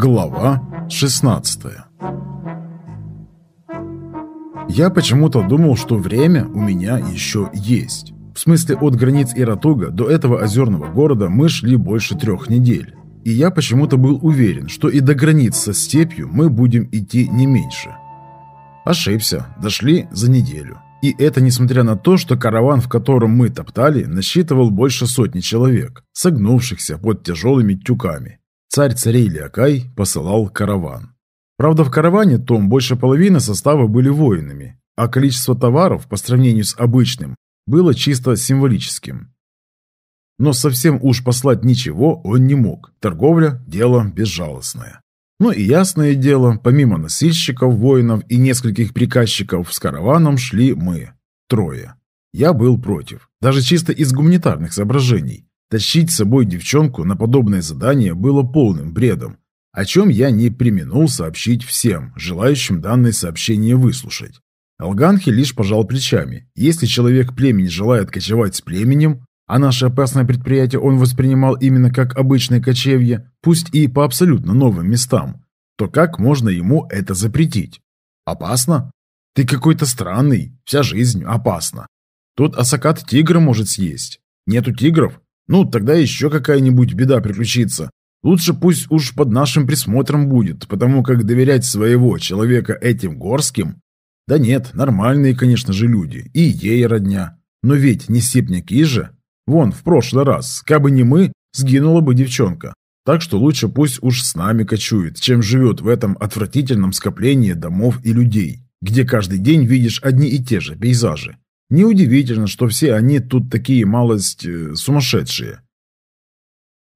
Глава 16 Я почему-то думал, что время у меня еще есть. В смысле, от границ Иратуга до этого озерного города мы шли больше трех недель. И я почему-то был уверен, что и до границ со степью мы будем идти не меньше. Ошибся, дошли за неделю. И это несмотря на то, что караван, в котором мы топтали, насчитывал больше сотни человек, согнувшихся под тяжелыми тюками. Царь царей Лиакай посылал караван. Правда, в караване том больше половины состава были воинами, а количество товаров по сравнению с обычным было чисто символическим. Но совсем уж послать ничего он не мог. Торговля – дело безжалостное. Ну и ясное дело, помимо носильщиков, воинов и нескольких приказчиков, с караваном шли мы, трое. Я был против, даже чисто из гуманитарных соображений. Тащить с собой девчонку на подобное задание было полным бредом, о чем я не применул сообщить всем, желающим данное сообщение выслушать. Алганхи лишь пожал плечами. Если человек племени желает кочевать с племенем, а наше опасное предприятие он воспринимал именно как обычное кочевье, пусть и по абсолютно новым местам. То как можно ему это запретить? Опасно? Ты какой-то странный, вся жизнь опасна. Тут Асакат тигра может съесть. Нету тигров? Ну, тогда еще какая-нибудь беда приключится. Лучше пусть уж под нашим присмотром будет, потому как доверять своего человека этим горским... Да нет, нормальные, конечно же, люди, и ей родня. Но ведь не степняки же. Вон, в прошлый раз, кабы не мы, сгинула бы девчонка. Так что лучше пусть уж с нами кочует, чем живет в этом отвратительном скоплении домов и людей, где каждый день видишь одни и те же пейзажи. Неудивительно, что все они тут такие малость э, сумасшедшие.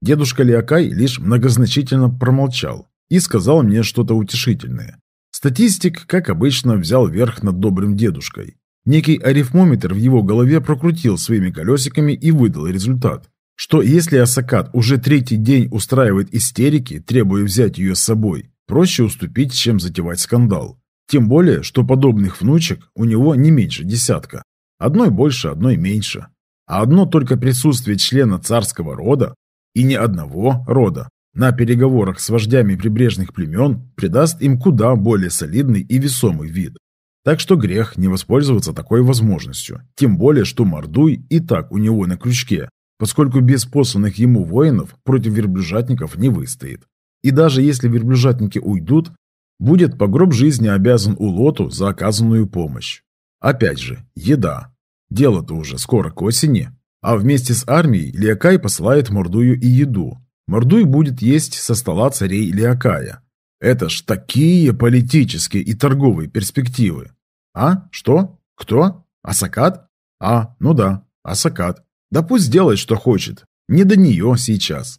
Дедушка Лиакай лишь многозначительно промолчал и сказал мне что-то утешительное. Статистик, как обычно, взял верх над добрым дедушкой. Некий арифмометр в его голове прокрутил своими колесиками и выдал результат, что если Асакат уже третий день устраивает истерики, требуя взять ее с собой, проще уступить, чем затевать скандал. Тем более, что подобных внучек у него не меньше десятка. Одной больше, одной меньше. А одно только присутствие члена царского рода, и не одного рода, на переговорах с вождями прибрежных племен придаст им куда более солидный и весомый вид. Так что грех не воспользоваться такой возможностью, тем более, что Мордуй и так у него на крючке, поскольку без посланных ему воинов против верблюжатников не выстоит. И даже если верблюжатники уйдут, будет по гроб жизни обязан Улоту за оказанную помощь. Опять же, еда. Дело-то уже скоро к осени. А вместе с армией Лиакай посылает Мордую и еду. Мордуй будет есть со стола царей Лиакая, это ж такие политические и торговые перспективы. А? Что? Кто? Асакат? А, ну да, Асакат. Да пусть делает, что хочет. Не до нее сейчас.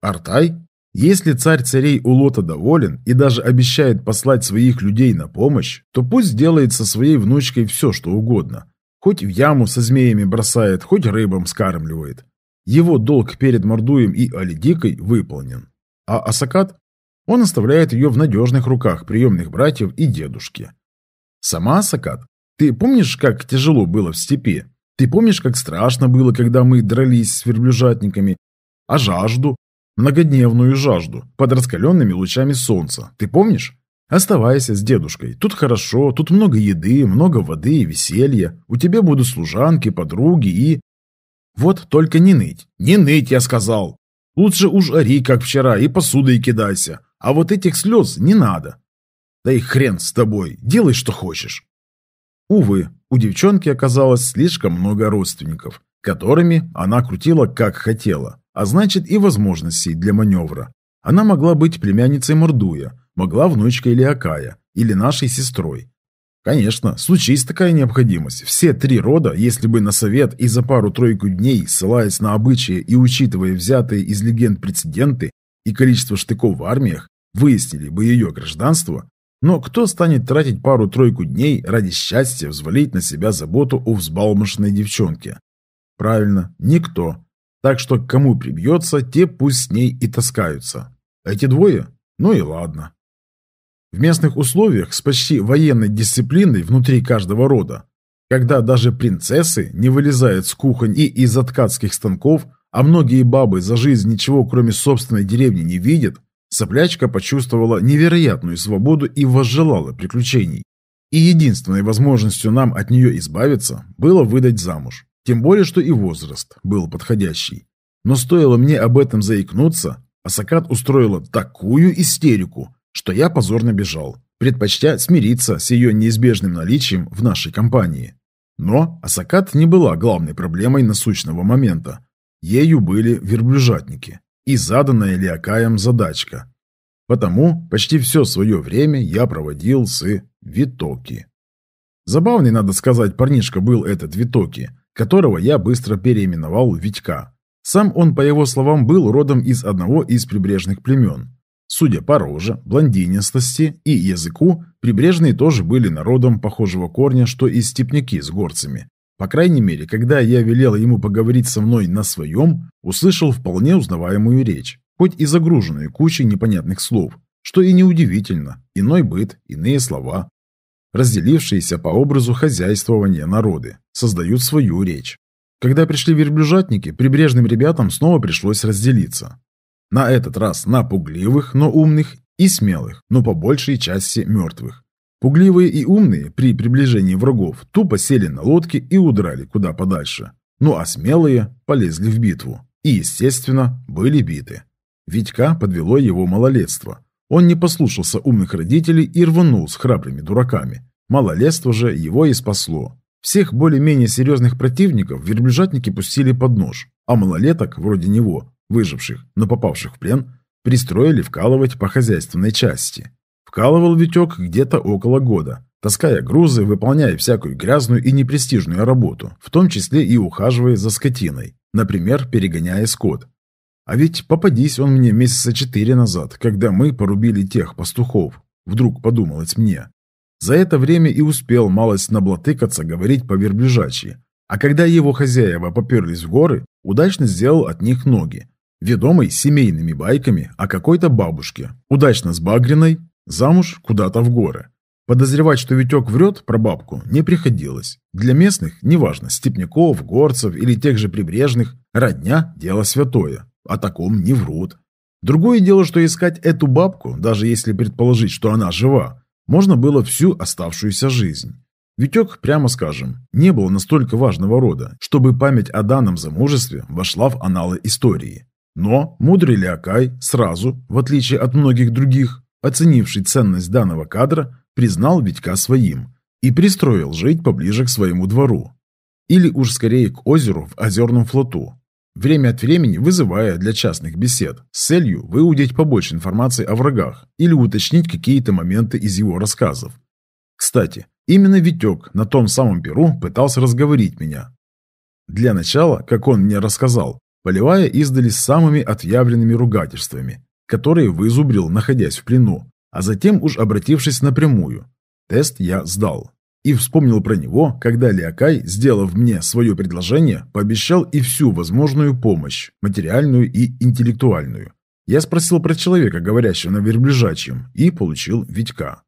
Артай? Если царь царей Улота доволен и даже обещает послать своих людей на помощь, то пусть делает со своей внучкой все, что угодно. Хоть в яму со змеями бросает, хоть рыбам скармливает. Его долг перед Мордуем и Алидикой выполнен. А Асакат? Он оставляет ее в надежных руках приемных братьев и дедушки. Сама, Сакат, ты помнишь, как тяжело было в степи? Ты помнишь, как страшно было, когда мы дрались с верблюжатниками? А жажду? Многодневную жажду, под раскаленными лучами солнца. Ты помнишь? Оставайся с дедушкой. Тут хорошо, тут много еды, много воды и веселья. У тебя будут служанки, подруги и... Вот только не ныть. Не ныть, я сказал. Лучше уж ори, как вчера, и посудой кидайся. А вот этих слез не надо. Да и хрен с тобой, делай, что хочешь. Увы, у девчонки оказалось слишком много родственников, которыми она крутила как хотела, а значит и возможностей для маневра. Она могла быть племянницей Мордуя, могла внучкой Леокая или нашей сестрой. Конечно, случись такая необходимость, все три рода, если бы на совет и за пару-тройку дней, ссылаясь на обычаи и учитывая взятые из легенд прецеденты и количество штыков в армиях, выяснили бы ее гражданство, но кто станет тратить пару-тройку дней ради счастья взвалить на себя заботу о взбалмошной девчонке? Правильно, никто. Так что к кому прибьется, те пусть с ней и таскаются. Эти двое? Ну и ладно. В местных условиях с почти военной дисциплиной внутри каждого рода, когда даже принцессы не вылезают с кухонь и из откатских станков, а многие бабы за жизнь ничего кроме собственной деревни не видят, Соплячка почувствовала невероятную свободу и возжелала приключений. И единственной возможностью нам от нее избавиться было выдать замуж. Тем более, что и возраст был подходящий. Но стоило мне об этом заикнуться, Асакат устроила такую истерику, что я позорно бежал, предпочтя смириться с ее неизбежным наличием в нашей компании. Но Асакат не была главной проблемой насущного момента. Ею были верблюжатники и заданная Лиакаем задачка. Потому почти все свое время я проводил с Витоки. Забавный, надо сказать, парнишка был этот Витоки, которого я быстро переименовал Витька. Сам он, по его словам, был родом из одного из прибрежных племен. Судя по роже, блондинистости и языку, прибрежные тоже были народом похожего корня, что и степняки с горцами. По крайней мере, когда я велел ему поговорить со мной на своем, услышал вполне узнаваемую речь, хоть и загруженную кучей непонятных слов, что и неудивительно, иной быт, иные слова. Разделившиеся по образу хозяйствования народы создают свою речь. Когда пришли верблюжатники, прибрежным ребятам снова пришлось разделиться. На этот раз на пугливых, но умных и смелых, но по большей части мертвых. Пугливые и умные при приближении врагов тупо сели на лодки и удрали куда подальше. Ну а смелые полезли в битву. И, естественно, были биты. Витька подвело его малолетство. Он не послушался умных родителей и рванул с храбрыми дураками. Малолетство же его и спасло. Всех более-менее серьезных противников верблюжатники пустили под нож, а малолеток, вроде него, выживших, но попавших в плен, пристроили вкалывать по хозяйственной части. Вкалывал Витек где-то около года, таская грузы, выполняя всякую грязную и непрестижную работу, в том числе и ухаживая за скотиной, например, перегоняя скот. А ведь попадись он мне месяца четыре назад, когда мы порубили тех пастухов, вдруг подумалось мне. За это время и успел малость наблатыкаться говорить по-верблюжачьи, а когда его хозяева поперлись в горы, удачно сделал от них ноги, ведомый семейными байками о какой-то бабушке, удачно сбагренной Замуж куда-то в горы. Подозревать, что Витек врет про бабку, не приходилось. Для местных, неважно, степняков, горцев или тех же прибрежных, родня – дело святое. О таком не врут. Другое дело, что искать эту бабку, даже если предположить, что она жива, можно было всю оставшуюся жизнь. Витек, прямо скажем, не был настолько важного рода, чтобы память о данном замужестве вошла в аналы истории. Но мудрый Леокай сразу, в отличие от многих других, оценивший ценность данного кадра, признал Витька своим и пристроил жить поближе к своему двору. Или уж скорее к озеру в озерном флоту, время от времени вызывая для частных бесед с целью выудить побольше информации о врагах или уточнить какие-то моменты из его рассказов. Кстати, именно Витек на том самом Перу пытался разговорить меня. Для начала, как он мне рассказал, поливая издали самыми отъявленными ругательствами, которые вызубрил, находясь в плену, а затем уж обратившись напрямую. Тест я сдал. И вспомнил про него, когда Лиакай, сделав мне свое предложение, пообещал и всю возможную помощь, материальную и интеллектуальную. Я спросил про человека, говорящего на верблюжачьем, и получил Витька.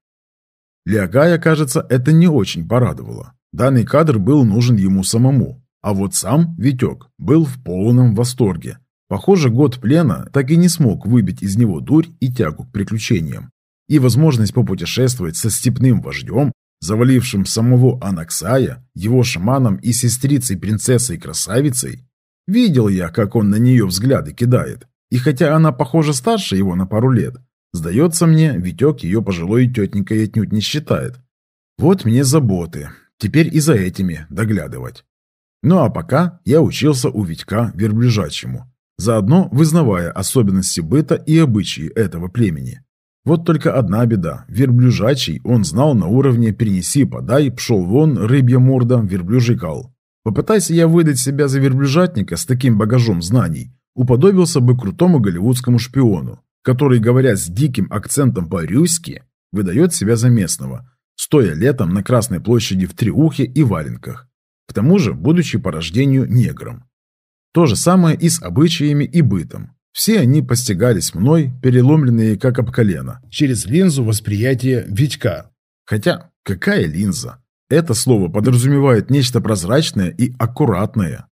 Лиакая, кажется, это не очень порадовало. Данный кадр был нужен ему самому, а вот сам Витек был в полном восторге, Похоже, год плена так и не смог выбить из него дурь и тягу к приключениям. И возможность попутешествовать со степным вождем, завалившим самого Анаксая, его шаманом и сестрицей-принцессой-красавицей, видел я, как он на нее взгляды кидает. И хотя она, похоже, старше его на пару лет, сдается мне, Витек ее пожилой тетенькой отнюдь не считает. Вот мне заботы. Теперь и за этими доглядывать. Ну а пока я учился у Витька верблюжачему – заодно вызнавая особенности быта и обычаи этого племени. Вот только одна беда. Верблюжачий он знал на уровне «перенеси, подай, пшел вон, рыбья морда, верблюжий кал». Попытайся я выдать себя за верблюжатника с таким багажом знаний, уподобился бы крутому голливудскому шпиону, который, говоря с диким акцентом по-рюськи, выдает себя за местного, стоя летом на Красной площади в триухе и валенках. К тому же, будучи по рождению негром. То же самое и с обычаями и бытом. Все они постигались мной, переломленные как об колено. Через линзу восприятия Витька. Хотя, какая линза? Это слово подразумевает нечто прозрачное и аккуратное.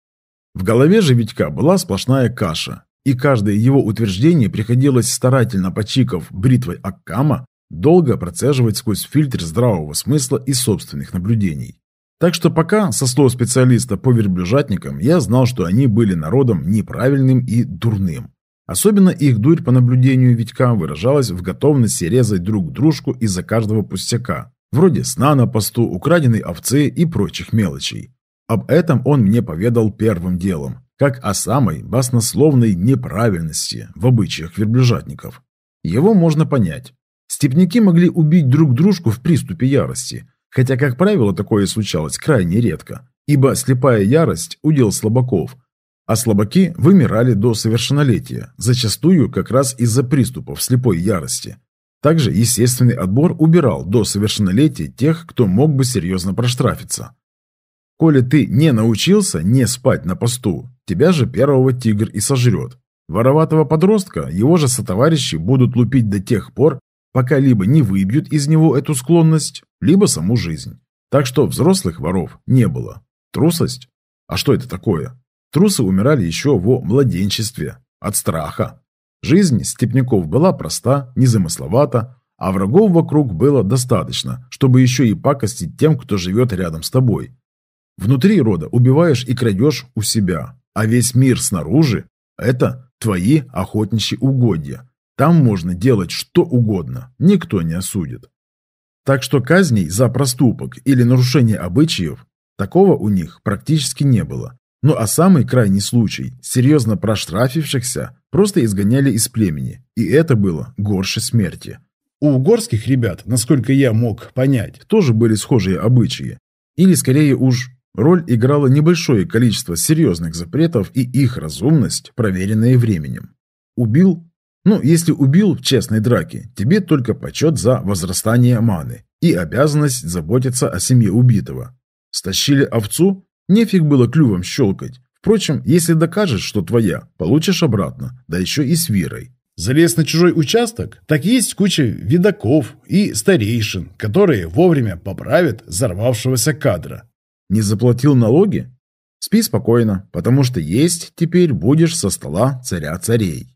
В голове же Витька была сплошная каша, и каждое его утверждение приходилось старательно почиков бритвой Аккама долго процеживать сквозь фильтр здравого смысла и собственных наблюдений. Так что пока, со слов специалиста по верблюжатникам, я знал, что они были народом неправильным и дурным. Особенно их дурь по наблюдению Витька выражалась в готовности резать друг дружку из-за каждого пустяка, вроде сна на посту, украденной овцы и прочих мелочей. Об этом он мне поведал первым делом, как о самой баснословной неправильности в обычаях верблюжатников. Его можно понять. Степняки могли убить друг дружку в приступе ярости – Хотя, как правило, такое случалось крайне редко, ибо слепая ярость – удел слабаков, а слабаки вымирали до совершеннолетия, зачастую как раз из-за приступов слепой ярости. Также естественный отбор убирал до совершеннолетия тех, кто мог бы серьезно проштрафиться. Коли ты не научился не спать на посту, тебя же первого тигр и сожрет. Вороватого подростка его же сотоварищи будут лупить до тех пор, пока либо не выбьют из него эту склонность, либо саму жизнь. Так что взрослых воров не было. Трусость? А что это такое? Трусы умирали еще во младенчестве, от страха. Жизнь степняков была проста, незамысловата, а врагов вокруг было достаточно, чтобы еще и пакостить тем, кто живет рядом с тобой. Внутри рода убиваешь и крадешь у себя, а весь мир снаружи – это твои охотничьи угодья. Там можно делать что угодно, никто не осудит. Так что казней за проступок или нарушение обычаев такого у них практически не было. Ну а самый крайний случай – серьезно проштрафившихся просто изгоняли из племени, и это было горше смерти. У угорских ребят, насколько я мог понять, тоже были схожие обычаи. Или скорее уж роль играло небольшое количество серьезных запретов и их разумность, проверенная временем. Убил ну, если убил в честной драке, тебе только почет за возрастание маны и обязанность заботиться о семье убитого. Стащили овцу? Нефиг было клювом щелкать. Впрочем, если докажешь, что твоя, получишь обратно, да еще и с Вирой. Залез на чужой участок? Так есть куча видаков и старейшин, которые вовремя поправят взорвавшегося кадра. Не заплатил налоги? Спи спокойно, потому что есть теперь будешь со стола царя царей.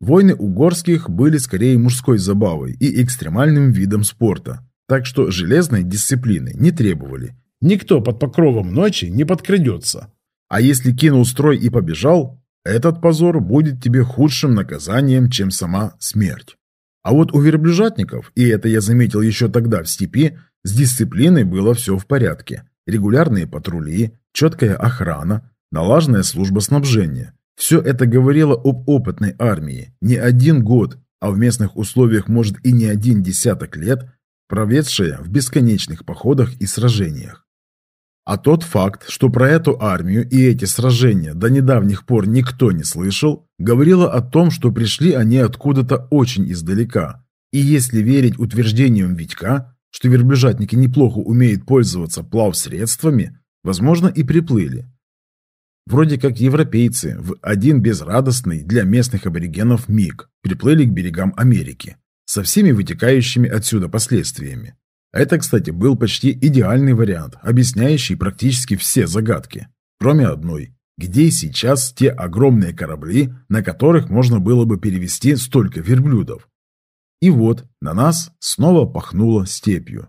Войны угорских были скорее мужской забавой и экстремальным видом спорта, так что железной дисциплины не требовали. Никто под покровом ночи не подкрадется. А если кинул строй и побежал, этот позор будет тебе худшим наказанием, чем сама смерть. А вот у верблюжатников, и это я заметил еще тогда в степи, с дисциплиной было все в порядке. Регулярные патрули, четкая охрана, налаженная служба снабжения – все это говорило об опытной армии, не один год, а в местных условиях может и не один десяток лет, проведшая в бесконечных походах и сражениях. А тот факт, что про эту армию и эти сражения до недавних пор никто не слышал, говорило о том, что пришли они откуда-то очень издалека. И если верить утверждениям Витька, что верблюжатники неплохо умеют пользоваться плавсредствами, возможно и приплыли. Вроде как европейцы в один безрадостный для местных аборигенов миг приплыли к берегам Америки со всеми вытекающими отсюда последствиями. А это, кстати, был почти идеальный вариант, объясняющий практически все загадки, кроме одной. Где сейчас те огромные корабли, на которых можно было бы перевести столько верблюдов? И вот на нас снова пахнуло степью.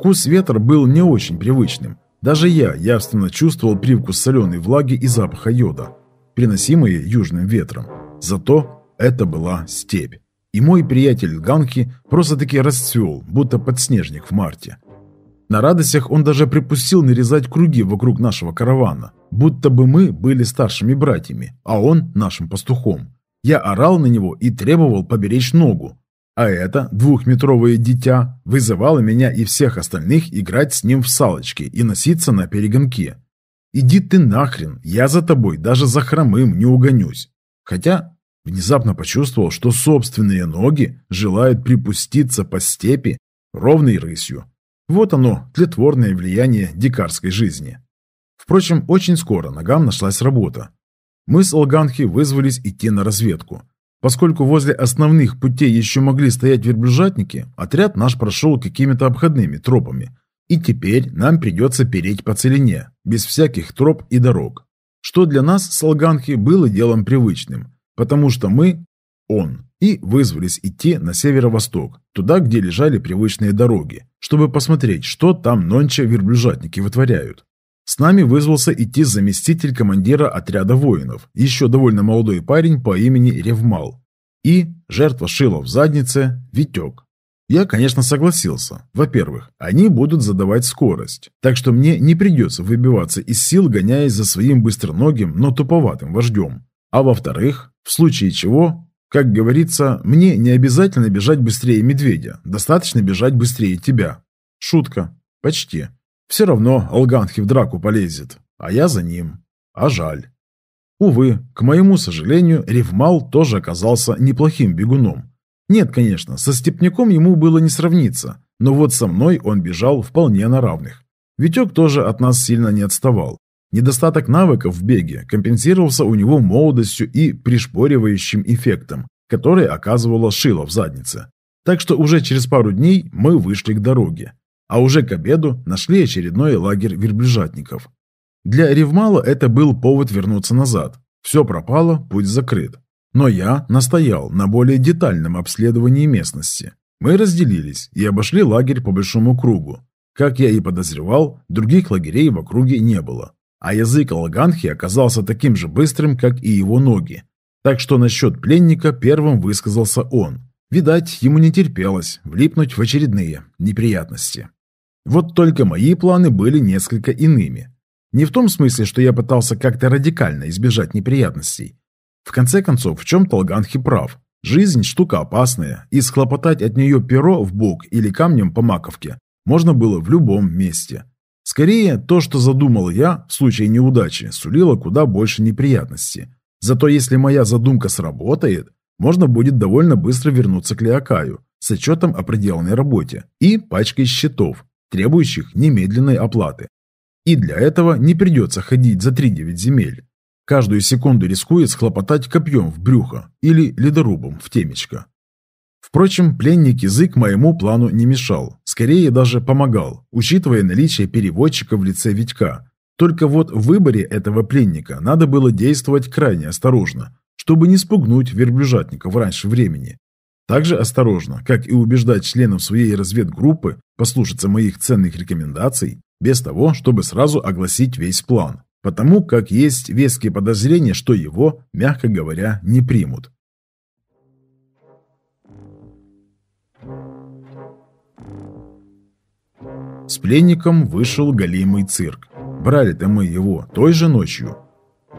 Вкус ветра был не очень привычным. Даже я явственно чувствовал привкус соленой влаги и запаха йода, приносимые южным ветром. Зато это была степь. И мой приятель Ганхи просто-таки расцвел, будто подснежник в марте. На радостях он даже припустил нарезать круги вокруг нашего каравана, будто бы мы были старшими братьями, а он нашим пастухом. Я орал на него и требовал поберечь ногу, а это, двухметровое дитя, вызывало меня и всех остальных играть с ним в салочки и носиться на перегонки. «Иди ты нахрен, я за тобой даже за хромым не угонюсь». Хотя внезапно почувствовал, что собственные ноги желают припуститься по степи ровной рысью. Вот оно, тлетворное влияние дикарской жизни. Впрочем, очень скоро ногам нашлась работа. Мы с Алганхи вызвались идти на разведку. Поскольку возле основных путей еще могли стоять верблюжатники, отряд наш прошел какими-то обходными тропами. И теперь нам придется переть по целине, без всяких троп и дорог. Что для нас, Солганхи, было делом привычным, потому что мы – он, и вызвались идти на северо-восток, туда, где лежали привычные дороги, чтобы посмотреть, что там нонче верблюжатники вытворяют. С нами вызвался идти заместитель командира отряда воинов, еще довольно молодой парень по имени Ревмал. И, жертва шила в заднице, Витек. Я, конечно, согласился. Во-первых, они будут задавать скорость, так что мне не придется выбиваться из сил, гоняясь за своим быстроногим, но туповатым вождем. А во-вторых, в случае чего, как говорится, мне не обязательно бежать быстрее медведя, достаточно бежать быстрее тебя. Шутка. Почти. Все равно Алганхи в драку полезет, а я за ним. А жаль. Увы, к моему сожалению, Ревмал тоже оказался неплохим бегуном. Нет, конечно, со степняком ему было не сравниться, но вот со мной он бежал вполне на равных. Витек тоже от нас сильно не отставал. Недостаток навыков в беге компенсировался у него молодостью и пришпоривающим эффектом, который оказывало шило в заднице. Так что уже через пару дней мы вышли к дороге а уже к обеду нашли очередной лагерь верблюжатников. Для Ревмала это был повод вернуться назад. Все пропало, путь закрыт. Но я настоял на более детальном обследовании местности. Мы разделились и обошли лагерь по большому кругу. Как я и подозревал, других лагерей в округе не было. А язык Алганхи оказался таким же быстрым, как и его ноги. Так что насчет пленника первым высказался он. Видать, ему не терпелось влипнуть в очередные неприятности. Вот только мои планы были несколько иными. Не в том смысле, что я пытался как-то радикально избежать неприятностей. В конце концов, в чем Толганхи прав? Жизнь – штука опасная, и схлопотать от нее перо в бок или камнем по маковке можно было в любом месте. Скорее, то, что задумал я, в случае неудачи, сулило куда больше неприятностей. Зато если моя задумка сработает, можно будет довольно быстро вернуться к Леокаю с отчетом о проделанной работе и пачкой счетов, требующих немедленной оплаты. И для этого не придется ходить за 3-9 земель. Каждую секунду рискует схлопотать копьем в брюхо или ледорубом в темечко. Впрочем, пленник язык моему плану не мешал, скорее даже помогал, учитывая наличие переводчика в лице Витька. Только вот в выборе этого пленника надо было действовать крайне осторожно, чтобы не спугнуть верблюжатников раньше времени также осторожно, как и убеждать членов своей разведгруппы послушаться моих ценных рекомендаций, без того, чтобы сразу огласить весь план, потому как есть веские подозрения, что его, мягко говоря, не примут. С пленником вышел голимый цирк. Брали-то мы его той же ночью,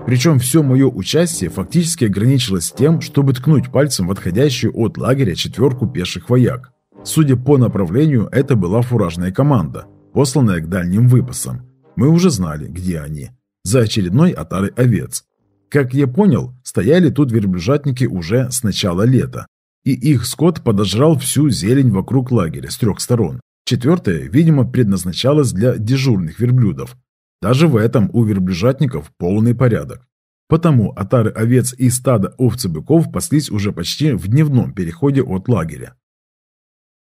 причем все мое участие фактически ограничилось тем, чтобы ткнуть пальцем в отходящую от лагеря четверку пеших вояк. Судя по направлению, это была фуражная команда, посланная к дальним выпасам. Мы уже знали, где они. За очередной отарой овец. Как я понял, стояли тут верблюжатники уже с начала лета. И их скот подожрал всю зелень вокруг лагеря с трех сторон. Четвертое, видимо, предназначалось для дежурных верблюдов, даже в этом у верблюжатников полный порядок. Потому отары овец и стада овцы быков паслись уже почти в дневном переходе от лагеря.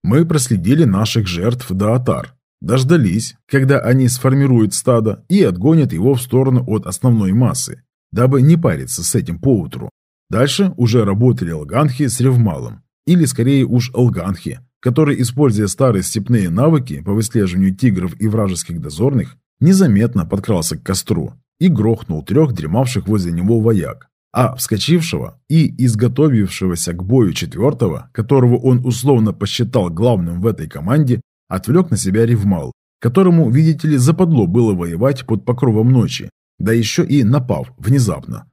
Мы проследили наших жертв до отар, дождались, когда они сформируют стадо и отгонят его в сторону от основной массы, дабы не париться с этим поутру. Дальше уже работали алганхи с ревмалом, или скорее уж алганхи, которые, используя старые степные навыки по выслеживанию тигров и вражеских дозорных, незаметно подкрался к костру и грохнул трех дремавших возле него вояк, а вскочившего и изготовившегося к бою четвертого, которого он условно посчитал главным в этой команде, отвлек на себя Ревмал, которому, видите ли, западло было воевать под покровом ночи, да еще и напав внезапно.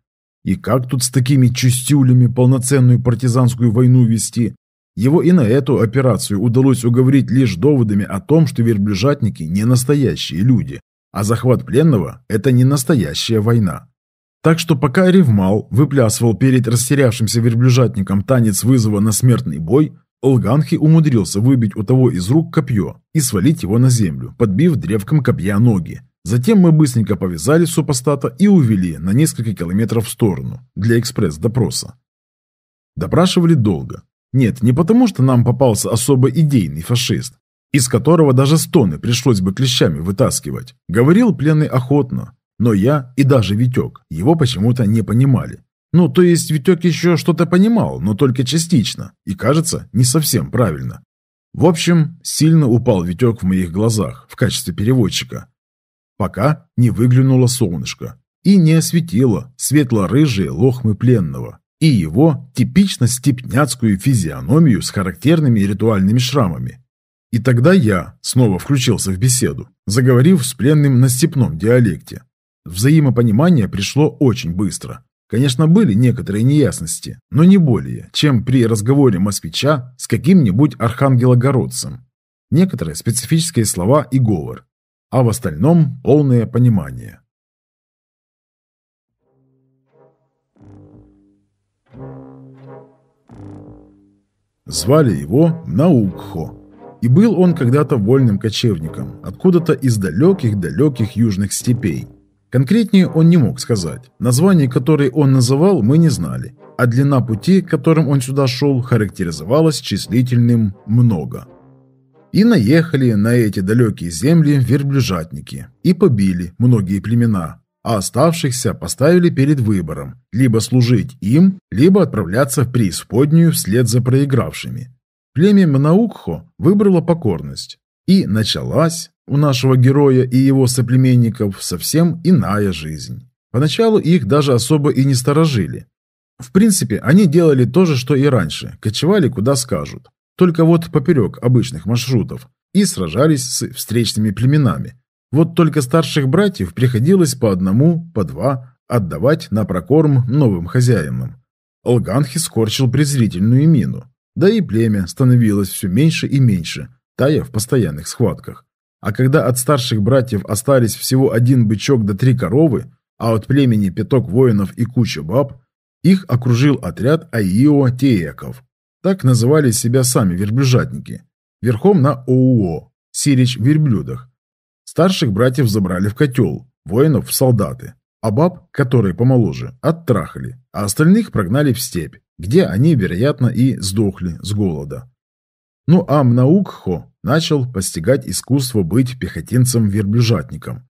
И как тут с такими чистюлями полноценную партизанскую войну вести? Его и на эту операцию удалось уговорить лишь доводами о том, что верблюжатники не настоящие люди, а захват пленного – это не настоящая война. Так что пока Ревмал выплясывал перед растерявшимся верблюжатником танец вызова на смертный бой, Олганхи умудрился выбить у того из рук копье и свалить его на землю, подбив древком копья ноги. Затем мы быстренько повязали супостата и увели на несколько километров в сторону для экспресс-допроса. Допрашивали долго. Нет, не потому, что нам попался особо идейный фашист, из которого даже стоны пришлось бы клещами вытаскивать, говорил пленный охотно. Но я и даже Витек его почему-то не понимали. Ну, то есть Витек еще что-то понимал, но только частично, и, кажется, не совсем правильно. В общем, сильно упал Витек в моих глазах в качестве переводчика. Пока не выглянуло солнышко и не осветило светло-рыжие лохмы пленного и его типично степняцкую физиономию с характерными ритуальными шрамами и тогда я снова включился в беседу, заговорив с пленным на степном диалекте. Взаимопонимание пришло очень быстро. Конечно, были некоторые неясности, но не более, чем при разговоре москвича с каким-нибудь архангелогородцем. Некоторые специфические слова и говор, а в остальном полное понимание. Звали его Наукхо. И был он когда-то вольным кочевником, откуда-то из далеких-далеких южных степей. Конкретнее он не мог сказать. Название, которое он называл, мы не знали, а длина пути, которым он сюда шел, характеризовалась числительным «много». И наехали на эти далекие земли верблюжатники и побили многие племена, а оставшихся поставили перед выбором – либо служить им, либо отправляться в преисподнюю вслед за проигравшими. Племя Манаукхо выбрало покорность. И началась у нашего героя и его соплеменников совсем иная жизнь. Поначалу их даже особо и не сторожили. В принципе, они делали то же, что и раньше, кочевали куда скажут, только вот поперек обычных маршрутов, и сражались с встречными племенами. Вот только старших братьев приходилось по одному, по два отдавать на прокорм новым хозяевам. Алганхи скорчил презрительную мину – да и племя становилось все меньше и меньше, тая в постоянных схватках. А когда от старших братьев остались всего один бычок да три коровы, а от племени пяток воинов и куча баб, их окружил отряд айио тееков Так называли себя сами верблюжатники. Верхом на ОУО, сирич верблюдах. Старших братьев забрали в котел, воинов в солдаты, а баб, которые помоложе, оттрахали, а остальных прогнали в степь где они, вероятно, и сдохли с голода. Ну а Мнаукхо начал постигать искусство быть пехотинцем-верблюжатником,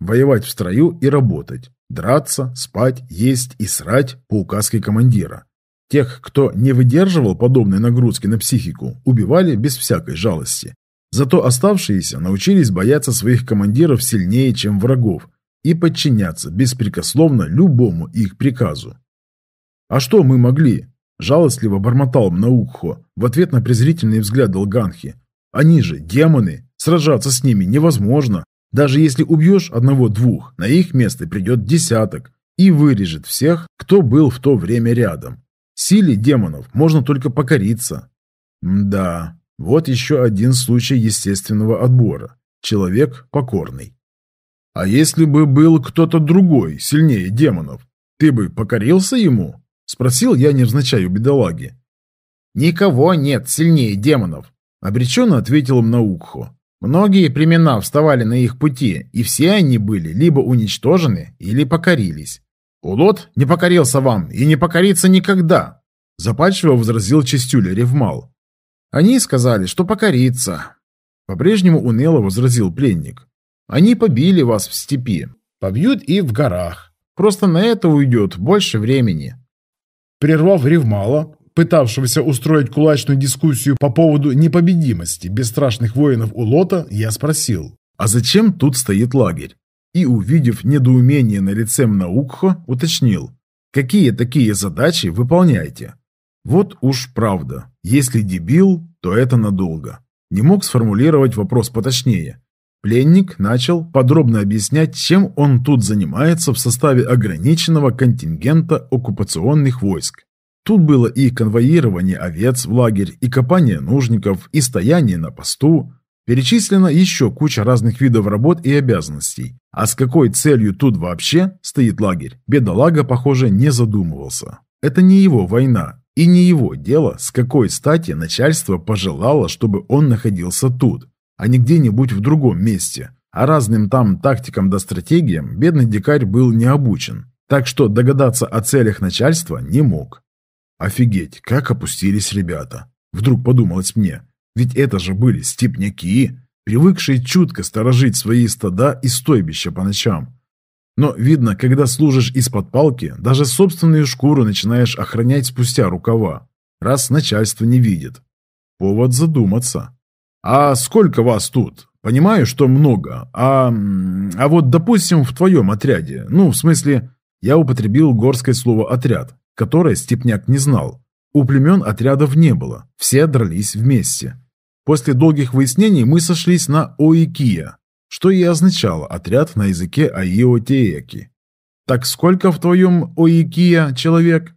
воевать в строю и работать, драться, спать, есть и срать по указке командира. Тех, кто не выдерживал подобной нагрузки на психику, убивали без всякой жалости. Зато оставшиеся научились бояться своих командиров сильнее, чем врагов, и подчиняться беспрекословно любому их приказу. «А что мы могли?» – жалостливо бормотал Мнаукхо в ответ на презрительный взгляд Долганхи. «Они же демоны! Сражаться с ними невозможно! Даже если убьешь одного-двух, на их место придет десяток и вырежет всех, кто был в то время рядом. Силе демонов можно только покориться». «Да, вот еще один случай естественного отбора. Человек покорный». «А если бы был кто-то другой, сильнее демонов, ты бы покорился ему?» Спросил я невзначай у бедолаги. «Никого нет сильнее демонов», — обреченно ответил наукху. «Многие племена вставали на их пути, и все они были либо уничтожены, или покорились. Улот не покорился вам и не покорится никогда», — запальчиво возразил Чистюля Ревмал. «Они сказали, что покорится», — по-прежнему уныло возразил пленник. «Они побили вас в степи, побьют и в горах. Просто на это уйдет больше времени. Прервав Ревмала, пытавшегося устроить кулачную дискуссию по поводу непобедимости бесстрашных воинов Улота, я спросил, «А зачем тут стоит лагерь?» И, увидев недоумение на лице Мнаукхо, уточнил, «Какие такие задачи выполняете?» Вот уж правда, если дебил, то это надолго. Не мог сформулировать вопрос поточнее. Пленник начал подробно объяснять, чем он тут занимается в составе ограниченного контингента оккупационных войск. Тут было и конвоирование овец в лагерь, и копание нужников, и стояние на посту. Перечислена еще куча разных видов работ и обязанностей. А с какой целью тут вообще стоит лагерь, бедолага, похоже, не задумывался. Это не его война, и не его дело, с какой стати начальство пожелало, чтобы он находился тут а не где-нибудь в другом месте. А разным там тактикам да стратегиям бедный дикарь был не обучен, так что догадаться о целях начальства не мог. Офигеть, как опустились ребята. Вдруг подумалось мне, ведь это же были степняки, привыкшие чутко сторожить свои стада и стойбища по ночам. Но видно, когда служишь из-под палки, даже собственную шкуру начинаешь охранять спустя рукава, раз начальство не видит. Повод задуматься. А сколько вас тут? Понимаю, что много. А, а вот, допустим, в твоем отряде, ну, в смысле, я употребил горское слово «отряд», которое Степняк не знал. У племен отрядов не было, все дрались вместе. После долгих выяснений мы сошлись на «Оикия», что и означало «отряд» на языке «Аиотееки». «Так сколько в твоем «Оикия» человек?»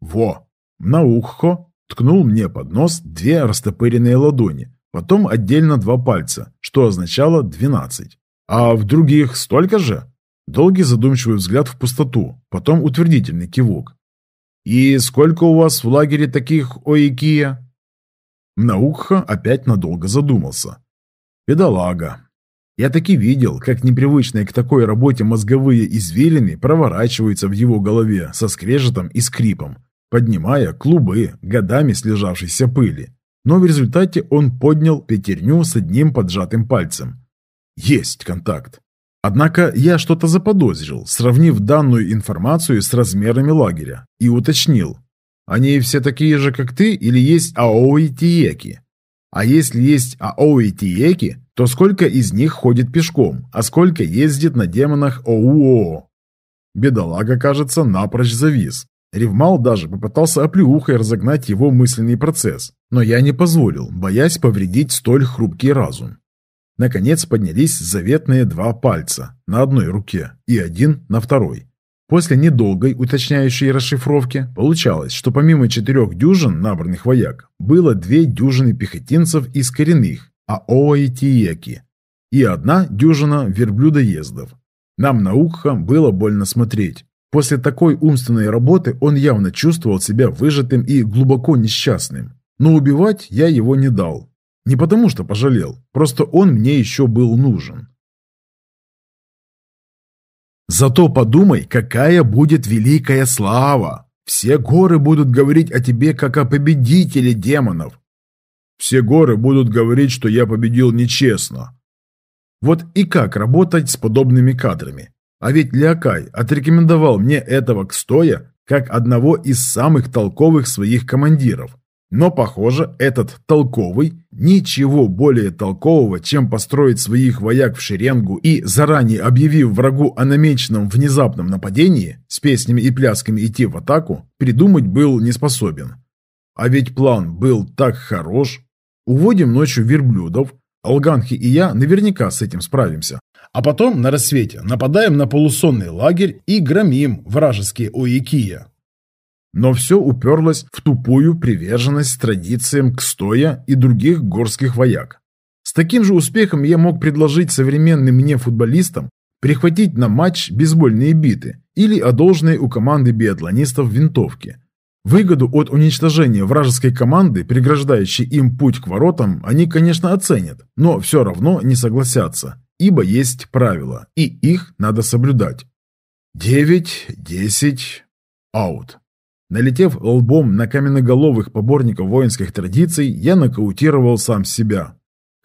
«Во!» Наухо ткнул мне под нос две растопыренные ладони – Потом отдельно два пальца, что означало 12. А в других столько же? Долгий задумчивый взгляд в пустоту, потом утвердительный кивок. «И сколько у вас в лагере таких оикия?» Наукха опять надолго задумался. «Педалага. Я таки видел, как непривычные к такой работе мозговые извилины проворачиваются в его голове со скрежетом и скрипом, поднимая клубы годами слежавшейся пыли но в результате он поднял пятерню с одним поджатым пальцем. Есть контакт. Однако я что-то заподозрил, сравнив данную информацию с размерами лагеря, и уточнил. Они все такие же, как ты, или есть Аои А если есть Аои то сколько из них ходит пешком, а сколько ездит на демонах ОУО? Бедолага, кажется, напрочь завис. Ревмал даже попытался оплеухой разогнать его мысленный процесс, но я не позволил, боясь повредить столь хрупкий разум. Наконец поднялись заветные два пальца на одной руке и один на второй. После недолгой уточняющей расшифровки получалось, что помимо четырех дюжин набранных вояк, было две дюжины пехотинцев из коренных, Аоа и и одна дюжина верблюдоездов. Нам на ухо было больно смотреть. После такой умственной работы он явно чувствовал себя выжатым и глубоко несчастным. Но убивать я его не дал. Не потому что пожалел, просто он мне еще был нужен. Зато подумай, какая будет великая слава. Все горы будут говорить о тебе, как о победителе демонов. Все горы будут говорить, что я победил нечестно. Вот и как работать с подобными кадрами. А ведь Леокай отрекомендовал мне этого Кстоя как одного из самых толковых своих командиров – но, похоже, этот толковый ничего более толкового, чем построить своих вояк в шеренгу и, заранее объявив врагу о намеченном внезапном нападении, с песнями и плясками идти в атаку, придумать был не способен. А ведь план был так хорош. Уводим ночью верблюдов, Алганхи и я наверняка с этим справимся. А потом на рассвете нападаем на полусонный лагерь и громим вражеские оикия но все уперлось в тупую приверженность традициям Кстоя и других горских вояк. С таким же успехом я мог предложить современным мне футболистам прихватить на матч бейсбольные биты или одолженные у команды биатлонистов винтовки. Выгоду от уничтожения вражеской команды, преграждающей им путь к воротам, они, конечно, оценят, но все равно не согласятся, ибо есть правила, и их надо соблюдать. 9-10 аут. Налетев лбом на каменноголовых поборников воинских традиций, я нокаутировал сам себя.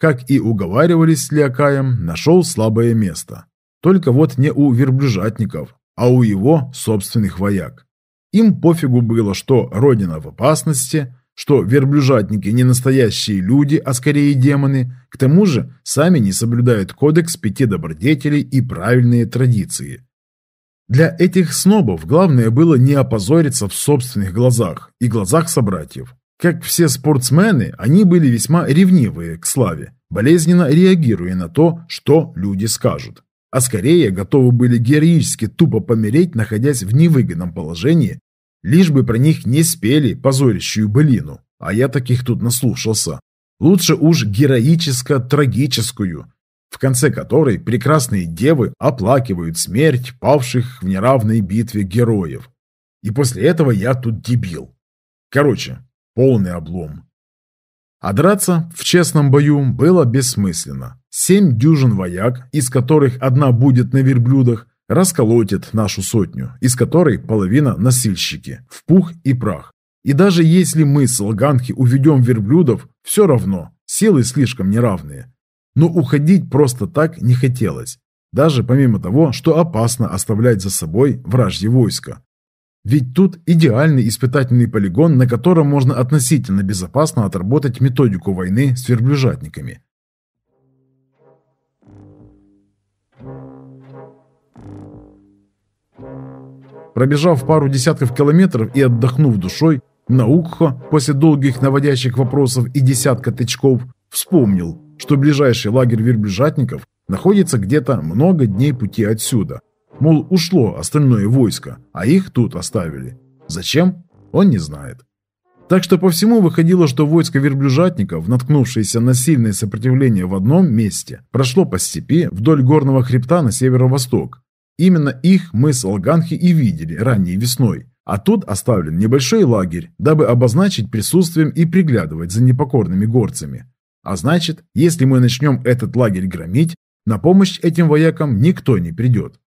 Как и уговаривались с Лиакаем, нашел слабое место. Только вот не у верблюжатников, а у его собственных вояк. Им пофигу было, что родина в опасности, что верблюжатники не настоящие люди, а скорее демоны, к тому же сами не соблюдают кодекс пяти добродетелей и правильные традиции – для этих снобов главное было не опозориться в собственных глазах и глазах собратьев. Как все спортсмены, они были весьма ревнивые к славе, болезненно реагируя на то, что люди скажут. А скорее готовы были героически тупо помереть, находясь в невыгодном положении, лишь бы про них не спели позорящую былину. А я таких тут наслушался. Лучше уж героическо-трагическую, в конце которой прекрасные девы оплакивают смерть павших в неравной битве героев. И после этого я тут дебил. Короче, полный облом. А драться в честном бою было бессмысленно. Семь дюжин вояк, из которых одна будет на верблюдах, расколотит нашу сотню, из которой половина носильщики, в пух и прах. И даже если мы с Лганхи уведем верблюдов, все равно силы слишком неравные но уходить просто так не хотелось, даже помимо того, что опасно оставлять за собой вражье войско. Ведь тут идеальный испытательный полигон, на котором можно относительно безопасно отработать методику войны с верблюжатниками. Пробежав пару десятков километров и отдохнув душой, Наукхо, после долгих наводящих вопросов и десятка тычков, вспомнил, что ближайший лагерь верблюжатников находится где-то много дней пути отсюда. Мол, ушло остальное войско, а их тут оставили. Зачем? Он не знает. Так что по всему выходило, что войско верблюжатников, наткнувшееся на сильное сопротивление в одном месте, прошло по степи вдоль горного хребта на северо-восток. Именно их мы с Алганхи и видели ранней весной. А тут оставлен небольшой лагерь, дабы обозначить присутствием и приглядывать за непокорными горцами. А значит, если мы начнем этот лагерь громить, на помощь этим воякам никто не придет.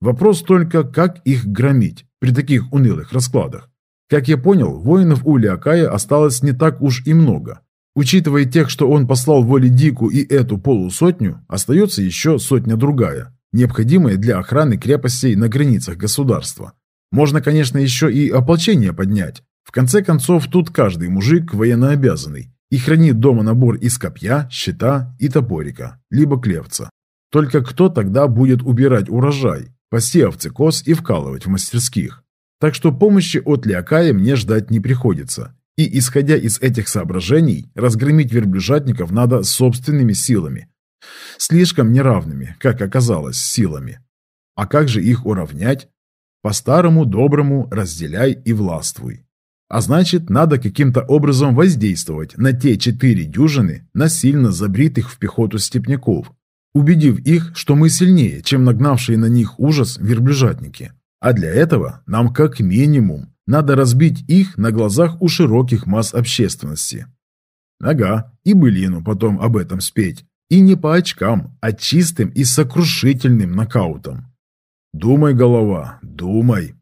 Вопрос только, как их громить при таких унылых раскладах. Как я понял, воинов у Лиакая осталось не так уж и много. Учитывая тех, что он послал воле Дику и эту полусотню, остается еще сотня-другая, необходимая для охраны крепостей на границах государства. Можно, конечно, еще и ополчение поднять. В конце концов, тут каждый мужик военнообязанный, и хранит дома набор из копья, щита и топорика, либо клевца. Только кто тогда будет убирать урожай, посеяв цикос и вкалывать в мастерских? Так что помощи от Лиакая мне ждать не приходится. И, исходя из этих соображений, разгромить верблюжатников надо собственными силами. Слишком неравными, как оказалось, силами. А как же их уравнять? По-старому, доброму, разделяй и властвуй. А значит, надо каким-то образом воздействовать на те четыре дюжины насильно забритых в пехоту степняков, убедив их, что мы сильнее, чем нагнавшие на них ужас верблюжатники. А для этого нам как минимум надо разбить их на глазах у широких масс общественности. Ага, и былину потом об этом спеть. И не по очкам, а чистым и сокрушительным нокаутом. Думай, голова, думай.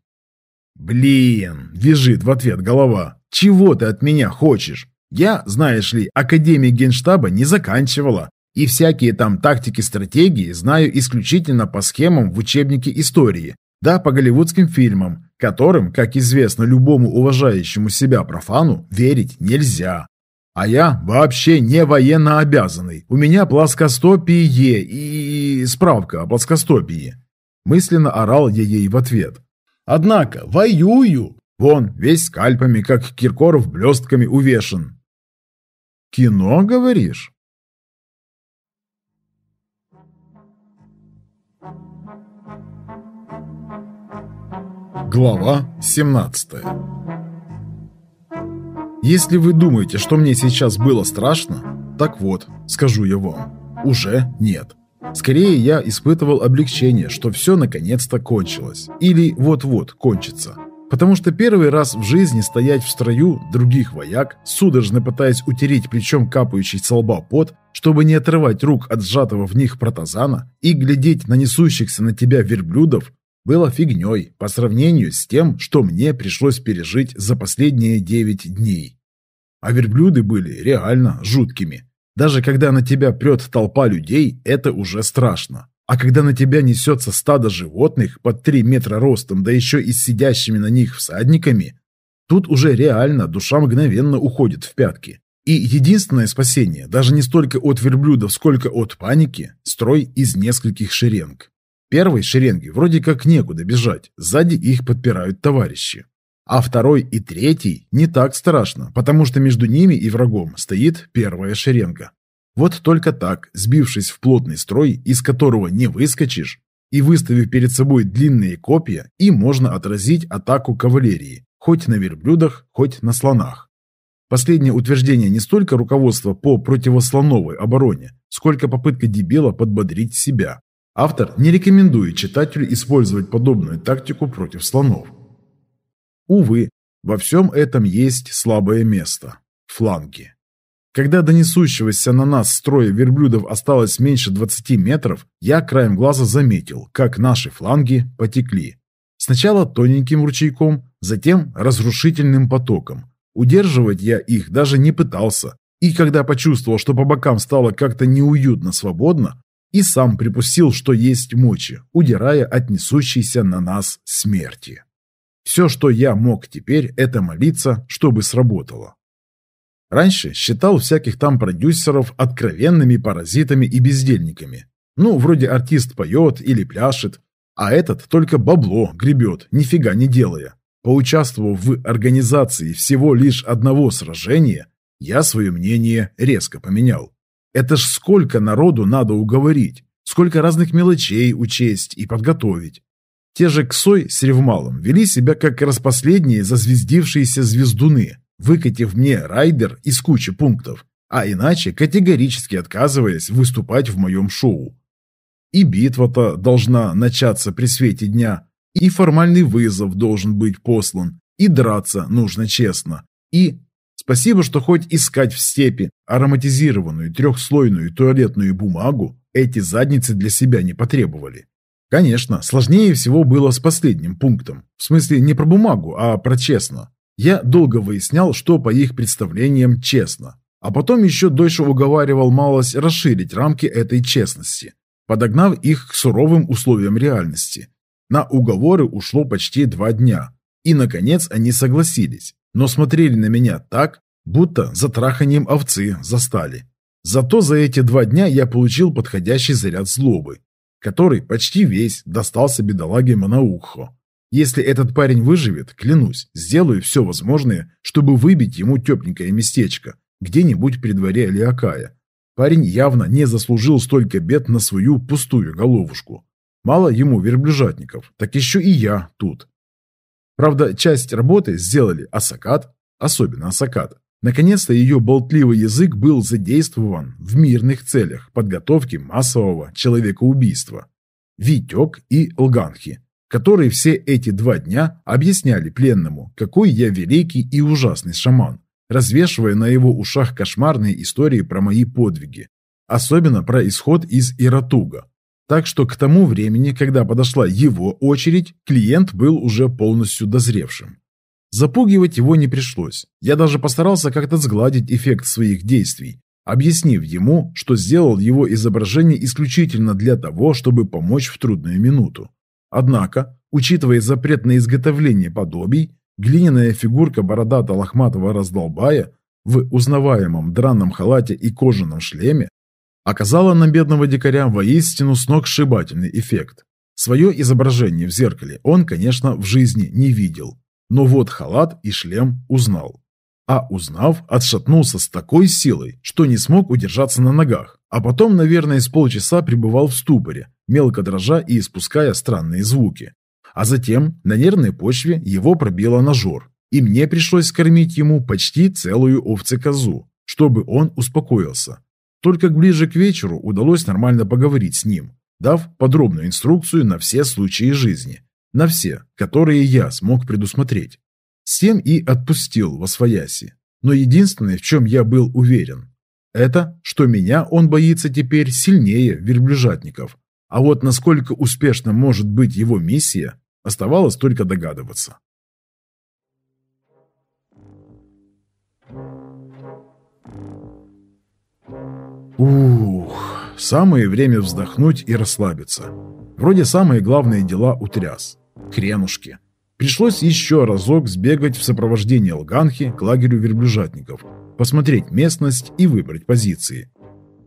«Блин!» – визжит в ответ голова. «Чего ты от меня хочешь? Я, знаешь ли, Академию Генштаба не заканчивала, и всякие там тактики-стратегии знаю исключительно по схемам в учебнике истории, да по голливудским фильмам, которым, как известно любому уважающему себя профану, верить нельзя. А я вообще не военно обязанный. У меня плоскостопие и... справка о плоскостопии». Мысленно орал я ей в ответ. Однако воюю. Вон, весь скальпами, как Киркоров, блестками увешен. Кино, говоришь? Глава 17 Если вы думаете, что мне сейчас было страшно, так вот, скажу я вам, уже нет. Скорее, я испытывал облегчение, что все наконец-то кончилось. Или вот-вот кончится. Потому что первый раз в жизни стоять в строю других вояк, судорожно пытаясь утереть плечом капающий со лба пот, чтобы не отрывать рук от сжатого в них протазана и глядеть на несущихся на тебя верблюдов, было фигней по сравнению с тем, что мне пришлось пережить за последние 9 дней. А верблюды были реально жуткими. Даже когда на тебя прет толпа людей, это уже страшно. А когда на тебя несется стадо животных под 3 метра ростом, да еще и с сидящими на них всадниками, тут уже реально душа мгновенно уходит в пятки. И единственное спасение, даже не столько от верблюдов, сколько от паники, строй из нескольких шеренг. Первой шеренги вроде как некуда бежать, сзади их подпирают товарищи. А второй и третий не так страшно, потому что между ними и врагом стоит первая шеренга. Вот только так, сбившись в плотный строй, из которого не выскочишь, и выставив перед собой длинные копья, и можно отразить атаку кавалерии, хоть на верблюдах, хоть на слонах. Последнее утверждение не столько руководство по противослоновой обороне, сколько попытка дебила подбодрить себя. Автор не рекомендует читателю использовать подобную тактику против слонов. Увы, во всем этом есть слабое место – фланги. Когда до несущегося на нас строя верблюдов осталось меньше 20 метров, я краем глаза заметил, как наши фланги потекли. Сначала тоненьким ручейком, затем разрушительным потоком. Удерживать я их даже не пытался, и когда почувствовал, что по бокам стало как-то неуютно свободно, и сам припустил, что есть мочи, удирая от несущейся на нас смерти. Все, что я мог теперь, это молиться, чтобы сработало. Раньше считал всяких там продюсеров откровенными паразитами и бездельниками. Ну, вроде артист поет или пляшет, а этот только бабло гребет, нифига не делая. Поучаствовав в организации всего лишь одного сражения, я свое мнение резко поменял. Это ж сколько народу надо уговорить, сколько разных мелочей учесть и подготовить. Те же Ксой с Ревмалом вели себя как распоследние зазвездившиеся звездуны, выкатив мне райдер из кучи пунктов, а иначе категорически отказываясь выступать в моем шоу. И битва-то должна начаться при свете дня, и формальный вызов должен быть послан, и драться нужно честно, и... Спасибо, что хоть искать в степи ароматизированную трехслойную туалетную бумагу эти задницы для себя не потребовали. Конечно, сложнее всего было с последним пунктом. В смысле, не про бумагу, а про честно. Я долго выяснял, что по их представлениям честно. А потом еще дольше уговаривал малость расширить рамки этой честности, подогнав их к суровым условиям реальности. На уговоры ушло почти два дня. И, наконец, они согласились, но смотрели на меня так, будто за траханием овцы застали. Зато за эти два дня я получил подходящий заряд злобы который почти весь достался бедолаге Манаухо. Если этот парень выживет, клянусь, сделаю все возможное, чтобы выбить ему тепленькое местечко, где-нибудь при дворе Лиакая. Парень явно не заслужил столько бед на свою пустую головушку. Мало ему верблюжатников, так еще и я тут. Правда, часть работы сделали Асакат, особенно Асакат, Наконец-то ее болтливый язык был задействован в мирных целях подготовки массового человекоубийства. Витек и Лганхи, которые все эти два дня объясняли пленному, какой я великий и ужасный шаман, развешивая на его ушах кошмарные истории про мои подвиги, особенно про исход из Иратуга. Так что к тому времени, когда подошла его очередь, клиент был уже полностью дозревшим. Запугивать его не пришлось. Я даже постарался как-то сгладить эффект своих действий, объяснив ему, что сделал его изображение исключительно для того, чтобы помочь в трудную минуту. Однако, учитывая запрет на изготовление подобий, глиняная фигурка бородато-лохматого раздолбая в узнаваемом драном халате и кожаном шлеме оказала на бедного дикаря воистину сногсшибательный эффект. Свое изображение в зеркале он, конечно, в жизни не видел, но вот халат и шлем узнал. А узнав, отшатнулся с такой силой, что не смог удержаться на ногах. А потом, наверное, с полчаса пребывал в ступоре, мелко дрожа и испуская странные звуки. А затем на нервной почве его пробило ножор, и мне пришлось кормить ему почти целую овцекозу, чтобы он успокоился. Только ближе к вечеру удалось нормально поговорить с ним, дав подробную инструкцию на все случаи жизни. На все, которые я смог предусмотреть. С и отпустил во свояси. Но единственное, в чем я был уверен, это, что меня он боится теперь сильнее верблюжатников. А вот насколько успешно может быть его миссия, оставалось только догадываться. Ух, самое время вздохнуть и расслабиться. Вроде самые главные дела утряс. Хренушки. Пришлось еще разок сбегать в сопровождении Алганхи к лагерю верблюжатников, посмотреть местность и выбрать позиции.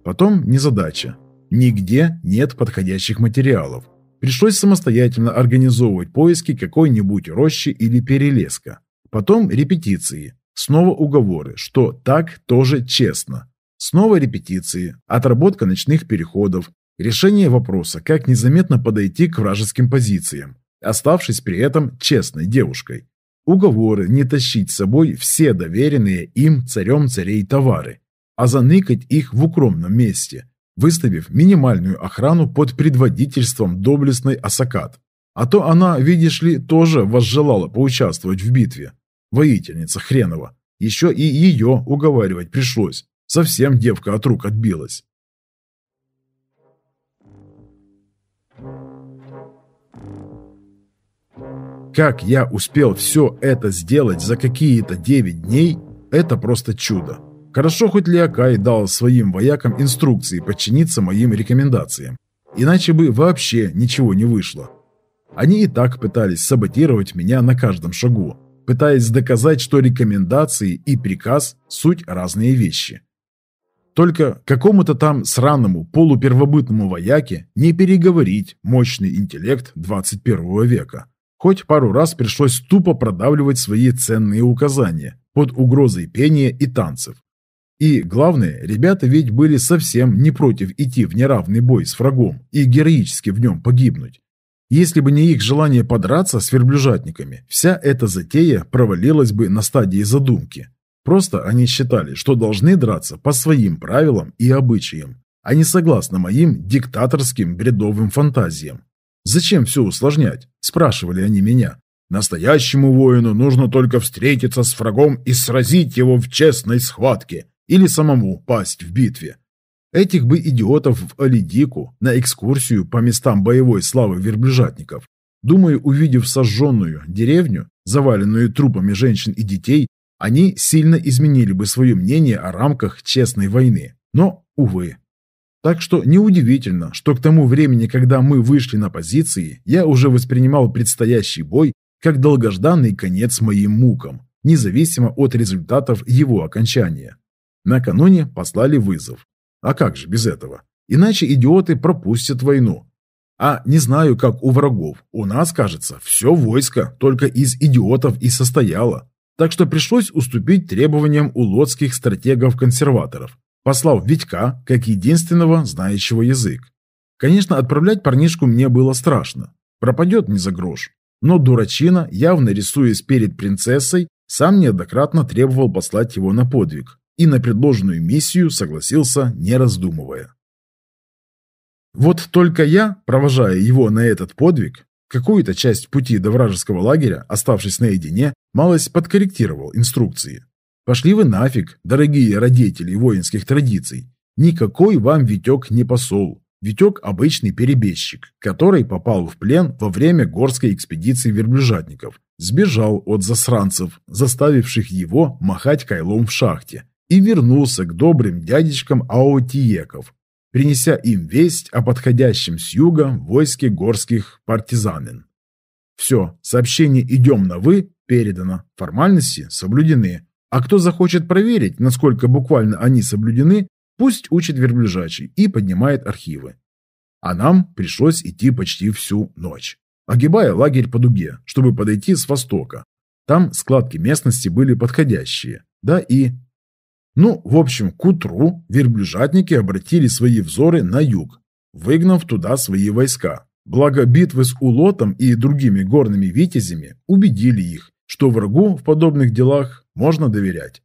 Потом незадача. Нигде нет подходящих материалов. Пришлось самостоятельно организовывать поиски какой-нибудь рощи или перелеска. Потом репетиции. Снова уговоры, что так тоже честно. Снова репетиции, отработка ночных переходов, решение вопроса, как незаметно подойти к вражеским позициям, оставшись при этом честной девушкой. Уговоры не тащить с собой все доверенные им царем царей товары, а заныкать их в укромном месте, выставив минимальную охрану под предводительством доблестной Асакат. А то она, видишь ли, тоже возжелала поучаствовать в битве. Воительница хренова. Еще и ее уговаривать пришлось. Совсем девка от рук отбилась. Как я успел все это сделать за какие-то 9 дней, это просто чудо. Хорошо хоть Леокай дал своим воякам инструкции подчиниться моим рекомендациям. Иначе бы вообще ничего не вышло. Они и так пытались саботировать меня на каждом шагу, пытаясь доказать, что рекомендации и приказ – суть разные вещи. Только какому-то там сраному полупервобытному вояке не переговорить мощный интеллект 21 века. Хоть пару раз пришлось тупо продавливать свои ценные указания под угрозой пения и танцев. И главное, ребята ведь были совсем не против идти в неравный бой с врагом и героически в нем погибнуть. Если бы не их желание подраться с верблюжатниками, вся эта затея провалилась бы на стадии задумки. Просто они считали, что должны драться по своим правилам и обычаям, а не согласно моим диктаторским бредовым фантазиям. Зачем все усложнять? Спрашивали они меня. Настоящему воину нужно только встретиться с врагом и сразить его в честной схватке или самому пасть в битве. Этих бы идиотов в Алидику на экскурсию по местам боевой славы верблюжатников. Думаю, увидев сожженную деревню, заваленную трупами женщин и детей, они сильно изменили бы свое мнение о рамках честной войны. Но, увы, так что неудивительно, что к тому времени, когда мы вышли на позиции, я уже воспринимал предстоящий бой как долгожданный конец моим мукам, независимо от результатов его окончания. Накануне послали вызов. А как же без этого? Иначе идиоты пропустят войну. А не знаю, как у врагов. У нас, кажется, все войско только из идиотов и состояло. Так что пришлось уступить требованиям улодских стратегов-консерваторов, послав Витька, как единственного знающего язык. Конечно, отправлять парнишку мне было страшно. Пропадет не за грош. Но дурачина, явно рисуясь перед принцессой, сам неоднократно требовал послать его на подвиг и на предложенную миссию согласился, не раздумывая. Вот только я, провожая его на этот подвиг, какую-то часть пути до вражеского лагеря, оставшись наедине, малость подкорректировал инструкции. Пошли вы нафиг, дорогие родители воинских традиций. Никакой вам Витек не посол. Витек – обычный перебежчик, который попал в плен во время горской экспедиции верблюжатников, сбежал от засранцев, заставивших его махать кайлом в шахте, и вернулся к добрым дядечкам аотиеков, принеся им весть о подходящем с юга войске горских партизанин. Все, сообщение «Идем на вы» передано, формальности соблюдены, а кто захочет проверить, насколько буквально они соблюдены, пусть учит верблюжачий и поднимает архивы. А нам пришлось идти почти всю ночь, огибая лагерь по дуге, чтобы подойти с востока. Там складки местности были подходящие, да и... Ну, в общем, к утру верблюжатники обратили свои взоры на юг, выгнав туда свои войска. Благо битвы с Улотом и другими горными витязями убедили их, что врагу в подобных делах можно доверять.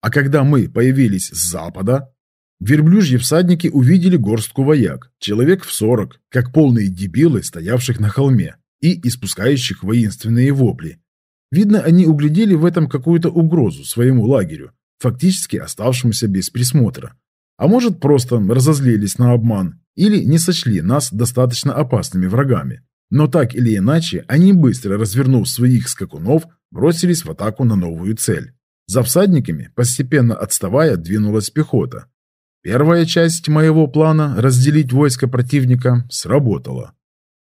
А когда мы появились с запада, верблюжьи всадники увидели горстку вояк, человек в сорок, как полные дебилы, стоявших на холме и испускающих воинственные вопли. Видно, они углядели в этом какую-то угрозу своему лагерю, фактически оставшемуся без присмотра. А может, просто разозлились на обман или не сочли нас достаточно опасными врагами. Но так или иначе, они быстро, развернув своих скакунов, бросились в атаку на новую цель. За всадниками, постепенно отставая, двинулась пехота. Первая часть моего плана разделить войско противника сработала.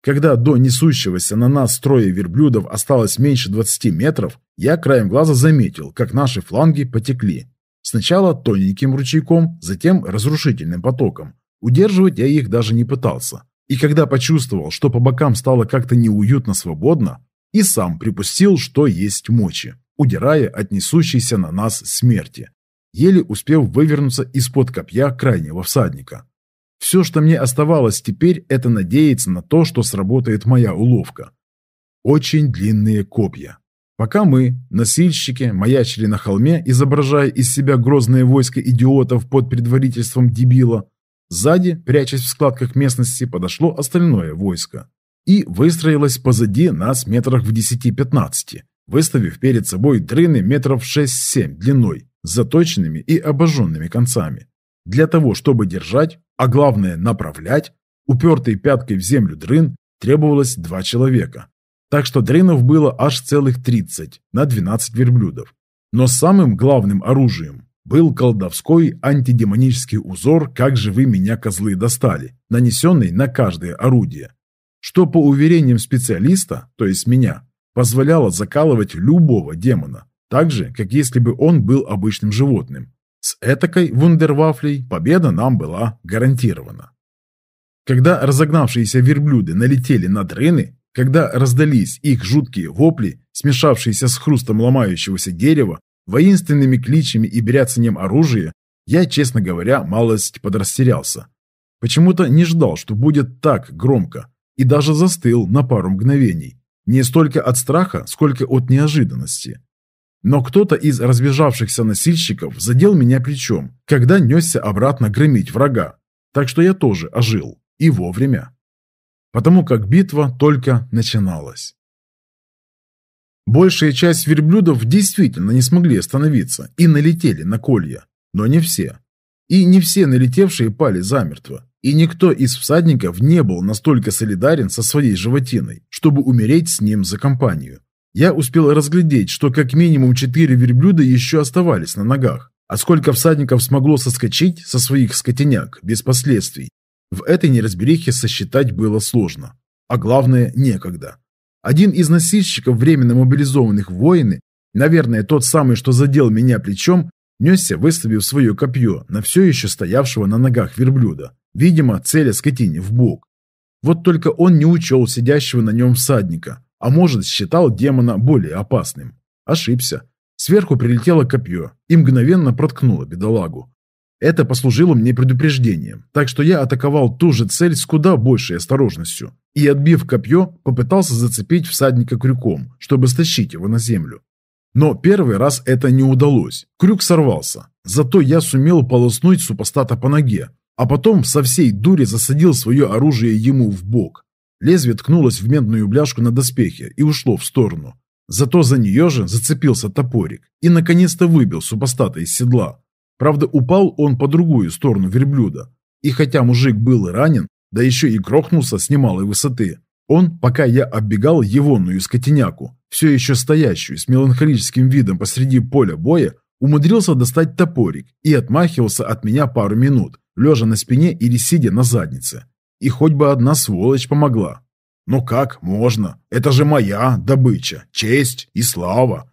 Когда до несущегося на нас строя верблюдов осталось меньше 20 метров, я краем глаза заметил, как наши фланги потекли. Сначала тоненьким ручейком, затем разрушительным потоком. Удерживать я их даже не пытался. И когда почувствовал, что по бокам стало как-то неуютно свободно, и сам припустил, что есть мочи, удирая от несущейся на нас смерти, еле успев вывернуться из-под копья крайнего всадника. Все, что мне оставалось теперь, это надеяться на то, что сработает моя уловка. Очень длинные копья. Пока мы, носильщики, маячили на холме, изображая из себя грозное войско идиотов под предварительством дебила, сзади, прячась в складках местности, подошло остальное войско и выстроилась позади нас метрах в 10-15, выставив перед собой дрыны метров 6-7 длиной, с заточенными и обожженными концами. Для того, чтобы держать, а главное направлять, упертой пяткой в землю дрын требовалось два человека. Так что дрынов было аж целых 30 на 12 верблюдов. Но самым главным оружием был колдовской антидемонический узор «Как же вы меня, козлы, достали», нанесенный на каждое орудие что, по уверениям специалиста, то есть меня, позволяло закалывать любого демона, так же, как если бы он был обычным животным. С этакой вундервафлей победа нам была гарантирована. Когда разогнавшиеся верблюды налетели на дрыны, когда раздались их жуткие вопли, смешавшиеся с хрустом ломающегося дерева, воинственными кличами и бряцанием оружия, я, честно говоря, малость подрастерялся. Почему-то не ждал, что будет так громко, и даже застыл на пару мгновений, не столько от страха, сколько от неожиданности. Но кто-то из разбежавшихся носильщиков задел меня плечом, когда несся обратно громить врага, так что я тоже ожил, и вовремя. Потому как битва только начиналась. Большая часть верблюдов действительно не смогли остановиться и налетели на колья, но не все. И не все налетевшие пали замертво, и никто из всадников не был настолько солидарен со своей животиной, чтобы умереть с ним за компанию. Я успел разглядеть, что как минимум четыре верблюда еще оставались на ногах, а сколько всадников смогло соскочить со своих скотиняк без последствий. В этой неразберихе сосчитать было сложно. А главное, некогда. Один из носильщиков временно мобилизованных воины, наверное, тот самый, что задел меня плечом, несся, выставив свое копье на все еще стоявшего на ногах верблюда видимо, целя скотине в бок. Вот только он не учел сидящего на нем всадника, а может, считал демона более опасным. Ошибся. Сверху прилетело копье и мгновенно проткнуло бедолагу. Это послужило мне предупреждением, так что я атаковал ту же цель с куда большей осторожностью и, отбив копье, попытался зацепить всадника крюком, чтобы стащить его на землю. Но первый раз это не удалось. Крюк сорвался. Зато я сумел полоснуть супостата по ноге, а потом со всей дури засадил свое оружие ему в бок. Лезвие ткнулось в медную бляшку на доспехе и ушло в сторону. Зато за нее же зацепился топорик и наконец-то выбил супостата из седла. Правда, упал он по другую сторону верблюда. И хотя мужик был ранен, да еще и грохнулся с немалой высоты, он, пока я оббегал егоную скотиняку, все еще стоящую с меланхолическим видом посреди поля боя, Умудрился достать топорик и отмахивался от меня пару минут, лежа на спине или сидя на заднице. И хоть бы одна сволочь помогла. Но как можно? Это же моя добыча, честь и слава.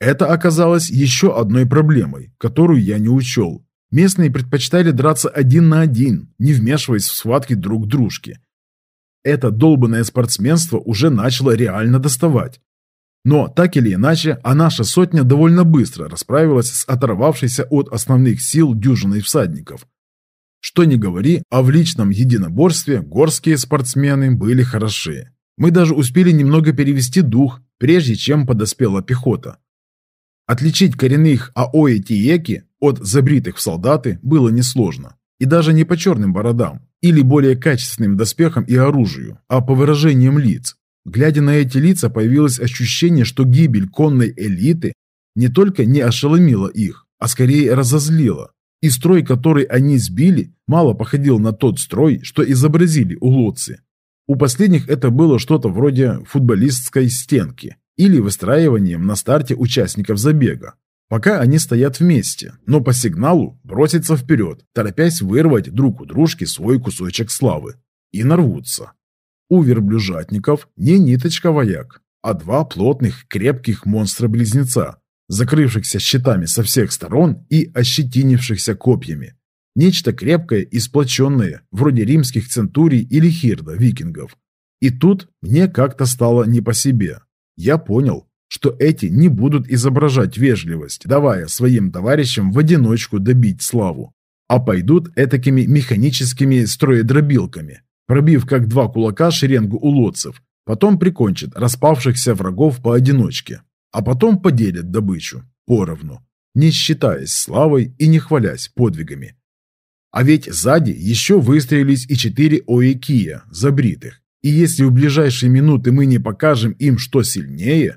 Это оказалось еще одной проблемой, которую я не учел. Местные предпочитали драться один на один, не вмешиваясь в схватки друг дружки. Это долбанное спортсменство уже начало реально доставать. Но, так или иначе, а наша сотня довольно быстро расправилась с оторвавшейся от основных сил дюжиной всадников. Что ни говори, а в личном единоборстве горские спортсмены были хороши. Мы даже успели немного перевести дух, прежде чем подоспела пехота. Отличить коренных Аои Тиеки от забритых в солдаты было несложно. И даже не по черным бородам, или более качественным доспехам и оружию, а по выражениям лиц. Глядя на эти лица, появилось ощущение, что гибель конной элиты не только не ошеломила их, а скорее разозлила. И строй, который они сбили, мало походил на тот строй, что изобразили улуцы. У последних это было что-то вроде футболистской стенки или выстраиванием на старте участников забега. Пока они стоят вместе, но по сигналу бросятся вперед, торопясь вырвать друг у дружки свой кусочек славы. И нарвутся у верблюжатников не ниточка вояк, а два плотных, крепких монстра-близнеца, закрывшихся щитами со всех сторон и ощетинившихся копьями. Нечто крепкое и сплоченное, вроде римских центурий или хирда викингов. И тут мне как-то стало не по себе. Я понял, что эти не будут изображать вежливость, давая своим товарищам в одиночку добить славу, а пойдут этакими механическими строедробилками, пробив как два кулака шеренгу улодцев, потом прикончит распавшихся врагов поодиночке, а потом поделит добычу поровну, не считаясь славой и не хвалясь подвигами. А ведь сзади еще выстрелились и четыре оекия, забритых, и если в ближайшие минуты мы не покажем им, что сильнее,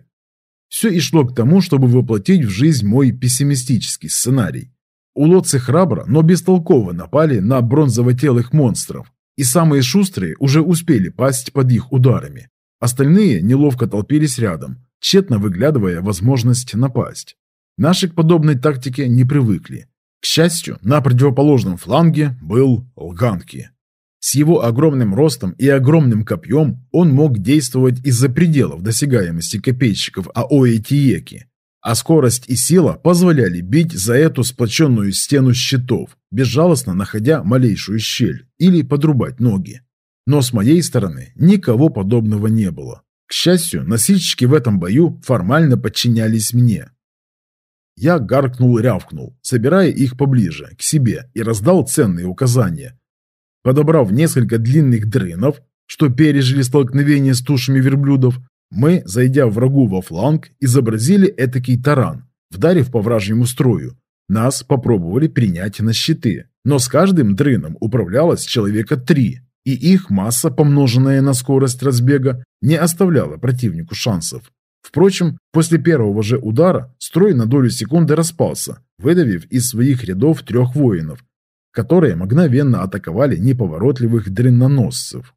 все и шло к тому, чтобы воплотить в жизнь мой пессимистический сценарий. Улодцы храбро, но бестолково напали на бронзово-телых монстров, и самые шустрые уже успели пасть под их ударами. Остальные неловко толпились рядом, тщетно выглядывая возможность напасть. Наши к подобной тактике не привыкли. К счастью, на противоположном фланге был Лганки. С его огромным ростом и огромным копьем он мог действовать из-за пределов досягаемости копейщиков АОЭ Тиеки, а скорость и сила позволяли бить за эту сплоченную стену щитов, безжалостно находя малейшую щель или подрубать ноги. Но с моей стороны никого подобного не было. К счастью, носильщики в этом бою формально подчинялись мне. Я гаркнул-рявкнул, собирая их поближе, к себе, и раздал ценные указания. Подобрав несколько длинных дрынов, что пережили столкновение с тушами верблюдов, мы, зайдя врагу во фланг, изобразили этакий таран, вдарив по вражьему строю. Нас попробовали принять на щиты, но с каждым дрыном управлялось человека три, и их масса, помноженная на скорость разбега, не оставляла противнику шансов. Впрочем, после первого же удара строй на долю секунды распался, выдавив из своих рядов трех воинов, которые мгновенно атаковали неповоротливых дреноносцев.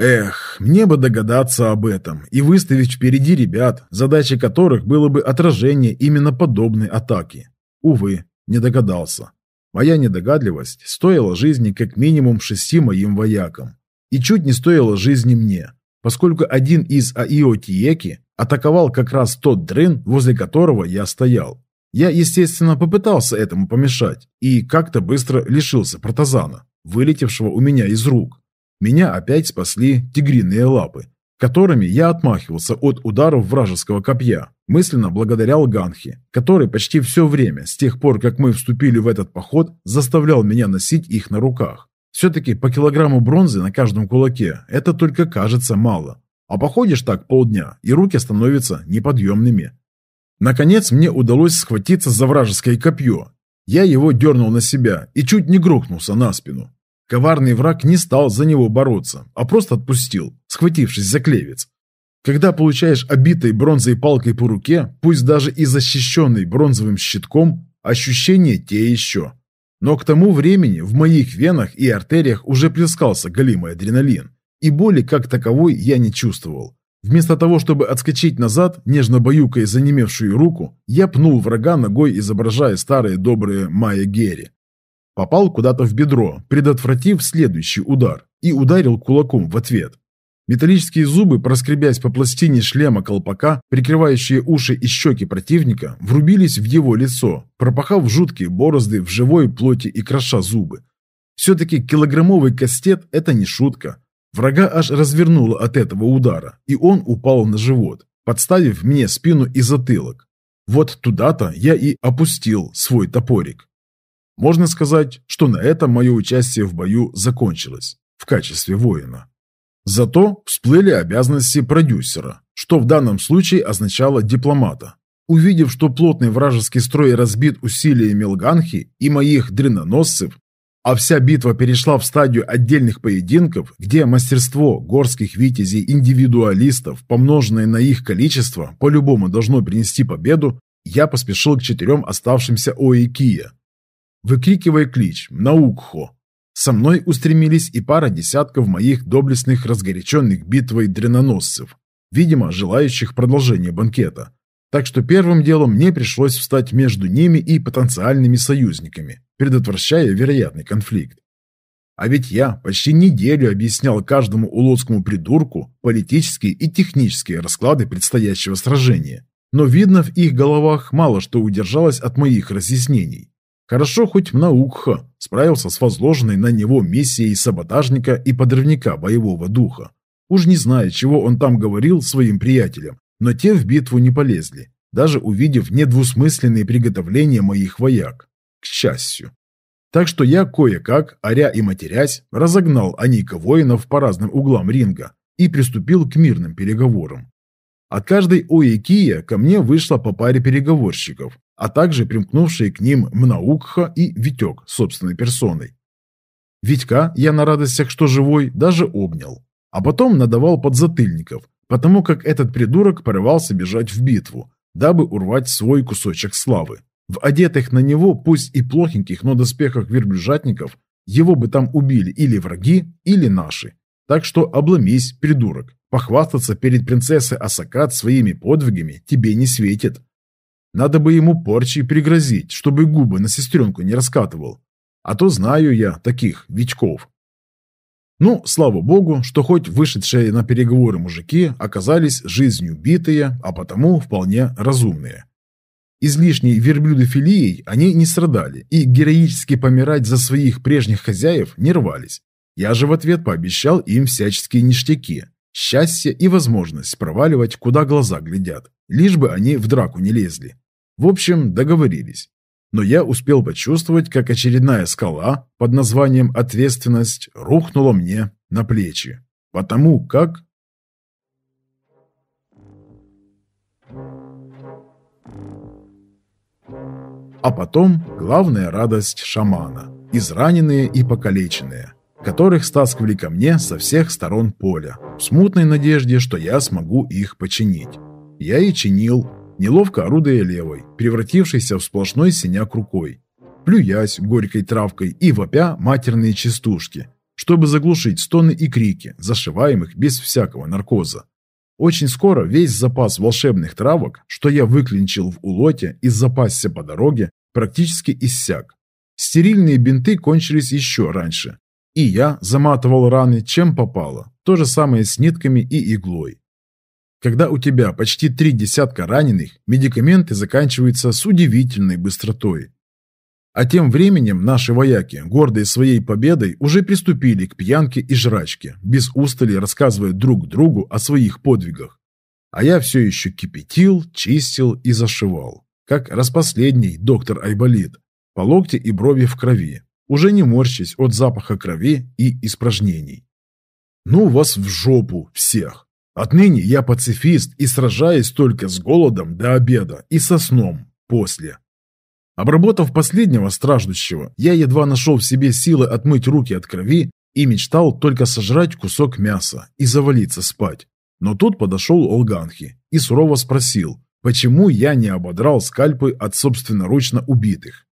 Эх, мне бы догадаться об этом и выставить впереди ребят, задачей которых было бы отражение именно подобной атаки. Увы, не догадался. Моя недогадливость стоила жизни как минимум шести моим воякам. И чуть не стоила жизни мне, поскольку один из АИО Тиеки атаковал как раз тот дрын, возле которого я стоял. Я, естественно, попытался этому помешать и как-то быстро лишился протазана, вылетевшего у меня из рук. Меня опять спасли тигриные лапы, которыми я отмахивался от ударов вражеского копья. Мысленно благодарял Ганхи, который почти все время, с тех пор, как мы вступили в этот поход, заставлял меня носить их на руках. Все-таки по килограмму бронзы на каждом кулаке это только кажется мало. А походишь так полдня, и руки становятся неподъемными. Наконец мне удалось схватиться за вражеское копье. Я его дернул на себя и чуть не грохнулся на спину. Коварный враг не стал за него бороться, а просто отпустил, схватившись за клевец. Когда получаешь обитой бронзой палкой по руке, пусть даже и защищенной бронзовым щитком, ощущение те еще. Но к тому времени в моих венах и артериях уже плескался голимый адреналин, и боли как таковой я не чувствовал. Вместо того, чтобы отскочить назад, нежно баюкая занемевшую руку, я пнул врага ногой, изображая старые добрые Майя Герри попал куда-то в бедро, предотвратив следующий удар, и ударил кулаком в ответ. Металлические зубы, проскребясь по пластине шлема колпака, прикрывающие уши и щеки противника, врубились в его лицо, пропахав жуткие борозды в живой плоти и кроша зубы. Все-таки килограммовый кастет – это не шутка. Врага аж развернуло от этого удара, и он упал на живот, подставив мне спину и затылок. Вот туда-то я и опустил свой топорик. Можно сказать, что на этом мое участие в бою закончилось в качестве воина. Зато всплыли обязанности продюсера, что в данном случае означало дипломата. Увидев, что плотный вражеский строй разбит усилиями Лганхи и моих дреноносцев, а вся битва перешла в стадию отдельных поединков, где мастерство горских витязей-индивидуалистов, помноженное на их количество, по-любому должно принести победу, я поспешил к четырем оставшимся Оикия, выкрикивая клич «Наукхо!». Со мной устремились и пара десятков моих доблестных разгоряченных битвой дреноносцев, видимо, желающих продолжения банкета. Так что первым делом мне пришлось встать между ними и потенциальными союзниками, предотвращая вероятный конфликт. А ведь я почти неделю объяснял каждому улоцкому придурку политические и технические расклады предстоящего сражения. Но видно в их головах мало что удержалось от моих разъяснений. Хорошо хоть Мнаукха справился с возложенной на него миссией саботажника и подрывника боевого духа. Уж не знаю, чего он там говорил своим приятелям, но те в битву не полезли, даже увидев недвусмысленные приготовления моих вояк. К счастью. Так что я кое-как, оря и матерясь, разогнал Аника воинов по разным углам ринга и приступил к мирным переговорам. От каждой Оикия ко мне вышло по паре переговорщиков, а также примкнувшие к ним Мнаукха и Витек собственной персоной. Витька я на радостях, что живой, даже обнял, а потом надавал подзатыльников, потому как этот придурок порывался бежать в битву, дабы урвать свой кусочек славы. В одетых на него, пусть и плохеньких, но доспехах верблюжатников, его бы там убили или враги, или наши. Так что обломись, придурок. Похвастаться перед принцессой Асакат своими подвигами тебе не светит. Надо бы ему порчей пригрозить, чтобы губы на сестренку не раскатывал. А то знаю я таких Витьков. Ну, слава богу, что хоть вышедшие на переговоры мужики оказались жизнью битые, а потому вполне разумные. Излишней верблюдофилией они не страдали и героически помирать за своих прежних хозяев не рвались. Я же в ответ пообещал им всяческие ништяки, Счастье и возможность проваливать, куда глаза глядят, лишь бы они в драку не лезли. В общем, договорились. Но я успел почувствовать, как очередная скала под названием «Ответственность» рухнула мне на плечи. Потому как а потом главная радость шамана – израненные и покалеченные которых стаскивали ко мне со всех сторон поля, в смутной надежде, что я смогу их починить. Я и чинил, неловко орудуя левой, превратившейся в сплошной синяк рукой, плюясь горькой травкой и вопя матерные частушки, чтобы заглушить стоны и крики, зашиваемых без всякого наркоза. Очень скоро весь запас волшебных травок, что я выклинчил в улоте и запасся по дороге, практически иссяк. Стерильные бинты кончились еще раньше, и я заматывал раны, чем попало. То же самое с нитками и иглой. Когда у тебя почти три десятка раненых, медикаменты заканчиваются с удивительной быстротой. А тем временем наши вояки, гордые своей победой, уже приступили к пьянке и жрачке, без устали рассказывая друг другу о своих подвигах. А я все еще кипятил, чистил и зашивал, как распоследний доктор Айболит, по локте и брови в крови, уже не морщись от запаха крови и испражнений. «Ну вас в жопу всех! Отныне я пацифист и сражаюсь только с голодом до обеда и со сном после». Обработав последнего страждущего, я едва нашел в себе силы отмыть руки от крови и мечтал только сожрать кусок мяса и завалиться спать. Но тут подошел Олганхи и сурово спросил, почему я не ободрал скальпы от собственноручно убитых.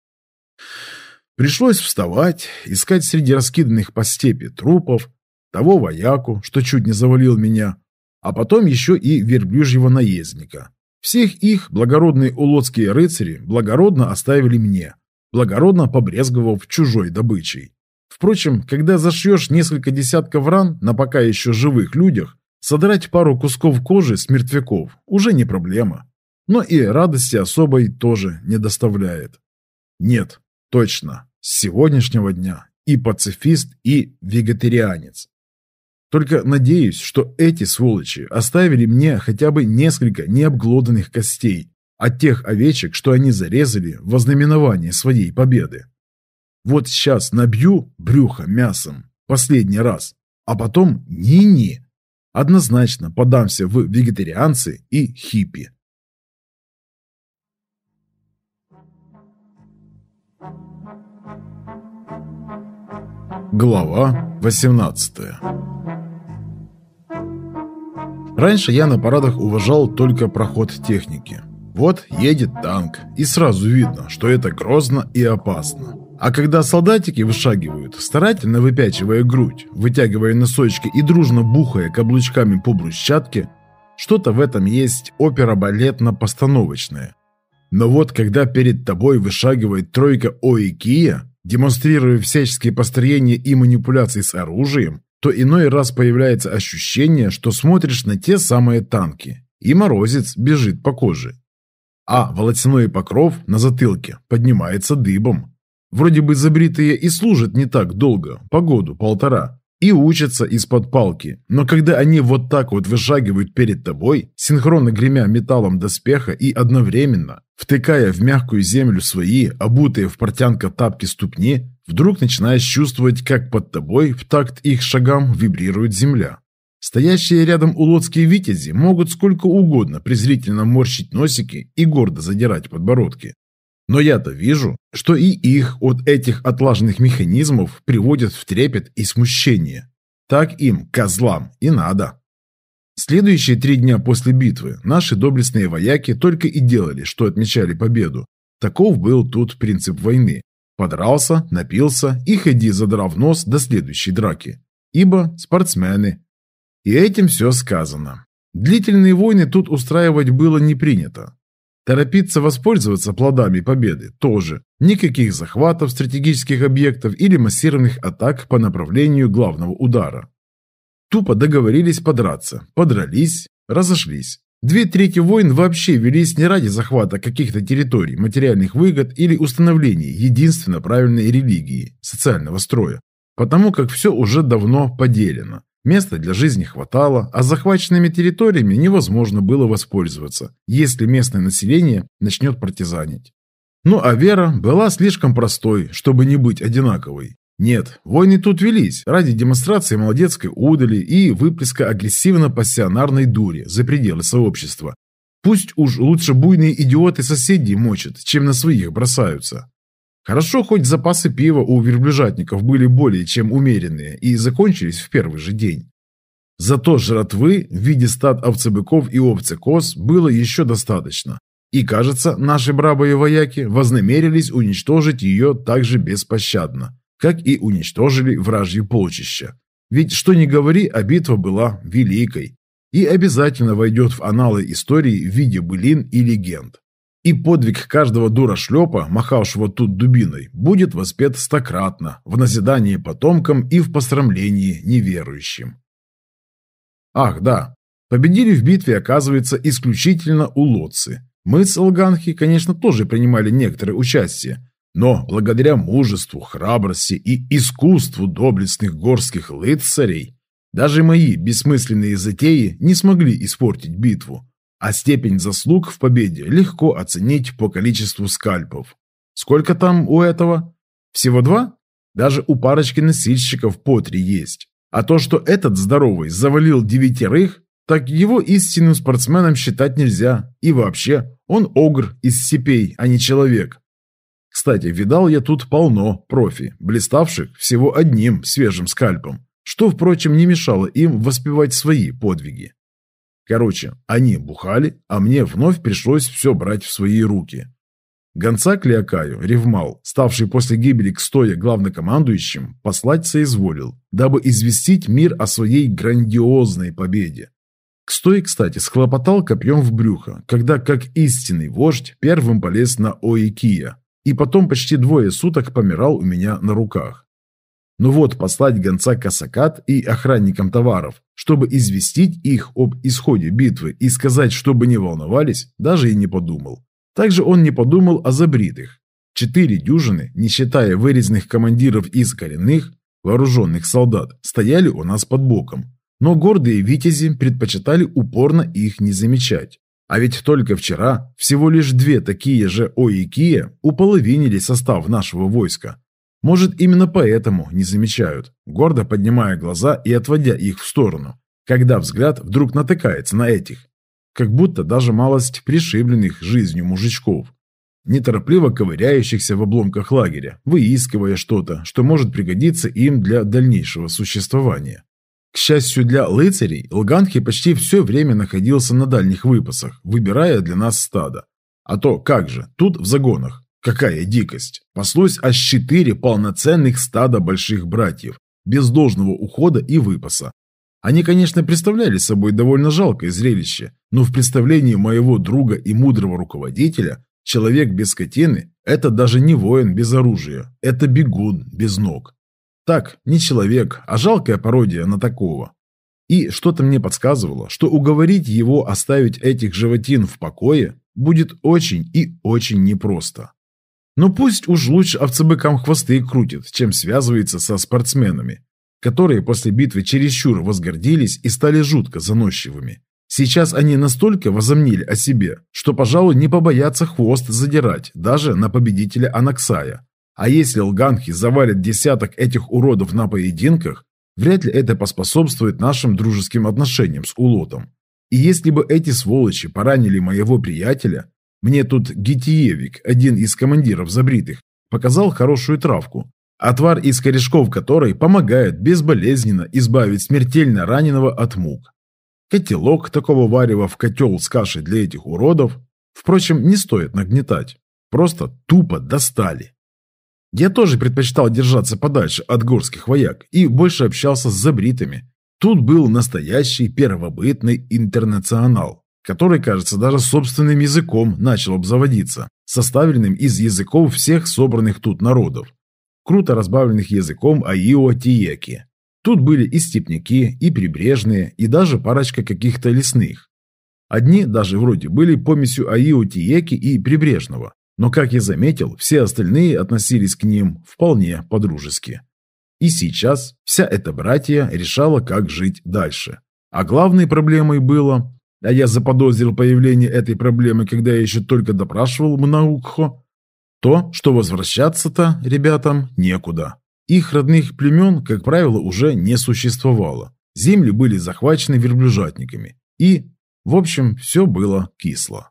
Пришлось вставать, искать среди раскиданных по степи трупов, того вояку, что чуть не завалил меня, а потом еще и верблюжьего наездника. Всех их благородные улотские рыцари благородно оставили мне, благородно побрезговав чужой добычей. Впрочем, когда зашьешь несколько десятков ран на пока еще живых людях, содрать пару кусков кожи с мертвяков уже не проблема. Но и радости особой тоже не доставляет. Нет, Точно, с сегодняшнего дня и пацифист, и вегетарианец. Только надеюсь, что эти сволочи оставили мне хотя бы несколько необглоданных костей от тех овечек, что они зарезали в ознаменование своей победы. Вот сейчас набью брюхо мясом последний раз, а потом ни-ни. Однозначно подамся в вегетарианцы и хиппи. Глава 18 Раньше я на парадах уважал только проход техники. Вот едет танк, и сразу видно, что это грозно и опасно. А когда солдатики вышагивают, старательно выпячивая грудь, вытягивая носочки и дружно бухая каблучками по брусчатке, что-то в этом есть опера-балетно-постановочное. Но вот когда перед тобой вышагивает тройка Оикия, демонстрируя всяческие построения и манипуляции с оружием, то иной раз появляется ощущение, что смотришь на те самые танки, и морозец бежит по коже. А волосяной покров на затылке поднимается дыбом. Вроде бы забритые и служат не так долго, по году, полтора, и учатся из-под палки. Но когда они вот так вот выжагивают перед тобой, синхронно гремя металлом доспеха и одновременно, втыкая в мягкую землю свои, обутые в портянка тапки ступни, вдруг начинаешь чувствовать, как под тобой в такт их шагам вибрирует земля. Стоящие рядом улодские витязи могут сколько угодно презрительно морщить носики и гордо задирать подбородки. Но я-то вижу, что и их от этих отлаженных механизмов приводят в трепет и смущение. Так им, козлам, и надо. Следующие три дня после битвы наши доблестные вояки только и делали, что отмечали победу. Таков был тут принцип войны. Подрался, напился и ходи, задрав нос до следующей драки. Ибо спортсмены. И этим все сказано. Длительные войны тут устраивать было не принято. Торопиться воспользоваться плодами победы тоже. Никаких захватов стратегических объектов или массированных атак по направлению главного удара. Тупо договорились подраться, подрались, разошлись. Две трети войн вообще велись не ради захвата каких-то территорий, материальных выгод или установления единственно правильной религии, социального строя, потому как все уже давно поделено. Места для жизни хватало, а захваченными территориями невозможно было воспользоваться, если местное население начнет партизанить. Ну а вера была слишком простой, чтобы не быть одинаковой. Нет, войны тут велись ради демонстрации молодецкой удали и выплеска агрессивно-пассионарной дури за пределы сообщества. Пусть уж лучше буйные идиоты соседей мочат, чем на своих бросаются. Хорошо, хоть запасы пива у верблюжатников были более чем умеренные и закончились в первый же день. Зато жратвы в виде стад овцебыков и овцекоз было еще достаточно, и, кажется, наши бравые вояки вознамерились уничтожить ее также беспощадно, как и уничтожили вражье полчища. Ведь, что ни говори, а битва была великой и обязательно войдет в аналы истории в виде былин и легенд. И подвиг каждого дурашлепа, махавшего тут дубиной, будет воспет стократно, в назидании потомкам и в посрамлении неверующим. Ах, да, победили в битве, оказывается, исключительно улодцы. Мы с Алганхи, конечно, тоже принимали некоторое участие, но благодаря мужеству, храбрости и искусству доблестных горских лыцарей, даже мои бессмысленные затеи не смогли испортить битву. А степень заслуг в победе легко оценить по количеству скальпов. Сколько там у этого? Всего два? Даже у парочки носильщиков по три есть. А то, что этот здоровый завалил девятерых, так его истинным спортсменом считать нельзя. И вообще, он огр из степей, а не человек. Кстати, видал я тут полно профи, блиставших всего одним свежим скальпом, что, впрочем, не мешало им воспевать свои подвиги. Короче, они бухали, а мне вновь пришлось все брать в свои руки. Гонца Клеокаю Ревмал, ставший после гибели к стоя главнокомандующим, послать соизволил, дабы известить мир о своей грандиозной победе. Кстой, кстати, схлопотал копьем в брюхо, когда, как истинный вождь, первым полез на Оикия, и потом почти двое суток помирал у меня на руках. Ну вот, послать гонца Касакат и охранникам товаров, чтобы известить их об исходе битвы и сказать, чтобы не волновались, даже и не подумал. Также он не подумал о а забритых. Четыре дюжины, не считая вырезанных командиров из коренных, вооруженных солдат, стояли у нас под боком. Но гордые витязи предпочитали упорно их не замечать. А ведь только вчера всего лишь две такие же Оикия уполовинили состав нашего войска – может, именно поэтому не замечают, гордо поднимая глаза и отводя их в сторону, когда взгляд вдруг натыкается на этих. Как будто даже малость пришибленных жизнью мужичков, неторопливо ковыряющихся в обломках лагеря, выискивая что-то, что может пригодиться им для дальнейшего существования. К счастью для лыцарей, Лганхи почти все время находился на дальних выпасах, выбирая для нас стадо. А то как же, тут в загонах. Какая дикость! Паслось аж четыре полноценных стада больших братьев, без должного ухода и выпаса. Они, конечно, представляли собой довольно жалкое зрелище, но в представлении моего друга и мудрого руководителя человек без скотины – это даже не воин без оружия, это бегун без ног. Так, не человек, а жалкая пародия на такого. И что-то мне подсказывало, что уговорить его оставить этих животин в покое будет очень и очень непросто. Но пусть уж лучше овцебыкам хвосты крутит, чем связывается со спортсменами, которые после битвы чересчур возгордились и стали жутко заносчивыми. Сейчас они настолько возомнили о себе, что, пожалуй, не побоятся хвост задирать даже на победителя Анаксая. А если лганхи завалят десяток этих уродов на поединках, вряд ли это поспособствует нашим дружеским отношениям с Улотом. И если бы эти сволочи поранили моего приятеля, мне тут Гитиевик, один из командиров забритых, показал хорошую травку, отвар из корешков которой помогает безболезненно избавить смертельно раненого от мук. Котелок такого варева в котел с кашей для этих уродов, впрочем, не стоит нагнетать. Просто тупо достали. Я тоже предпочитал держаться подальше от горских вояк и больше общался с забритыми. Тут был настоящий первобытный интернационал который, кажется, даже собственным языком начал обзаводиться, составленным из языков всех собранных тут народов, круто разбавленных языком аио-тиеки. Тут были и степняки, и прибрежные, и даже парочка каких-то лесных. Одни даже вроде были помесью аио-тиеки и прибрежного, но, как я заметил, все остальные относились к ним вполне по-дружески. И сейчас вся эта братья решала, как жить дальше. А главной проблемой было, а я заподозрил появление этой проблемы, когда я еще только допрашивал Мнаукхо. То, что возвращаться-то ребятам некуда. Их родных племен, как правило, уже не существовало. Земли были захвачены верблюжатниками. И, в общем, все было кисло.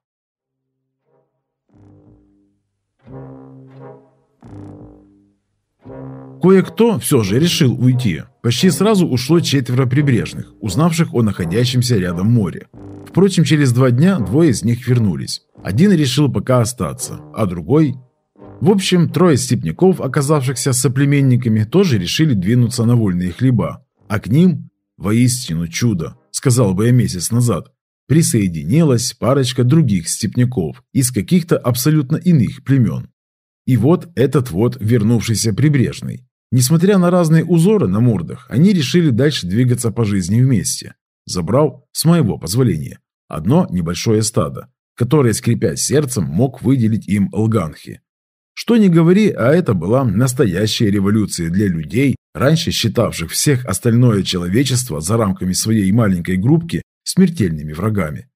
Кое-кто все же решил уйти. Почти сразу ушло четверо прибрежных, узнавших о находящемся рядом море. Впрочем, через два дня двое из них вернулись. Один решил пока остаться, а другой... В общем, трое степняков, оказавшихся соплеменниками, тоже решили двинуться на вольные хлеба. А к ним, воистину чудо, сказал бы я месяц назад, присоединилась парочка других степняков из каких-то абсолютно иных племен. И вот этот вот вернувшийся прибрежный. Несмотря на разные узоры на мордах, они решили дальше двигаться по жизни вместе. Забрал, с моего позволения, одно небольшое стадо, которое, скрипя сердцем, мог выделить им лганхи. Что ни говори, а это была настоящая революция для людей, раньше считавших всех остальное человечество за рамками своей маленькой группки смертельными врагами.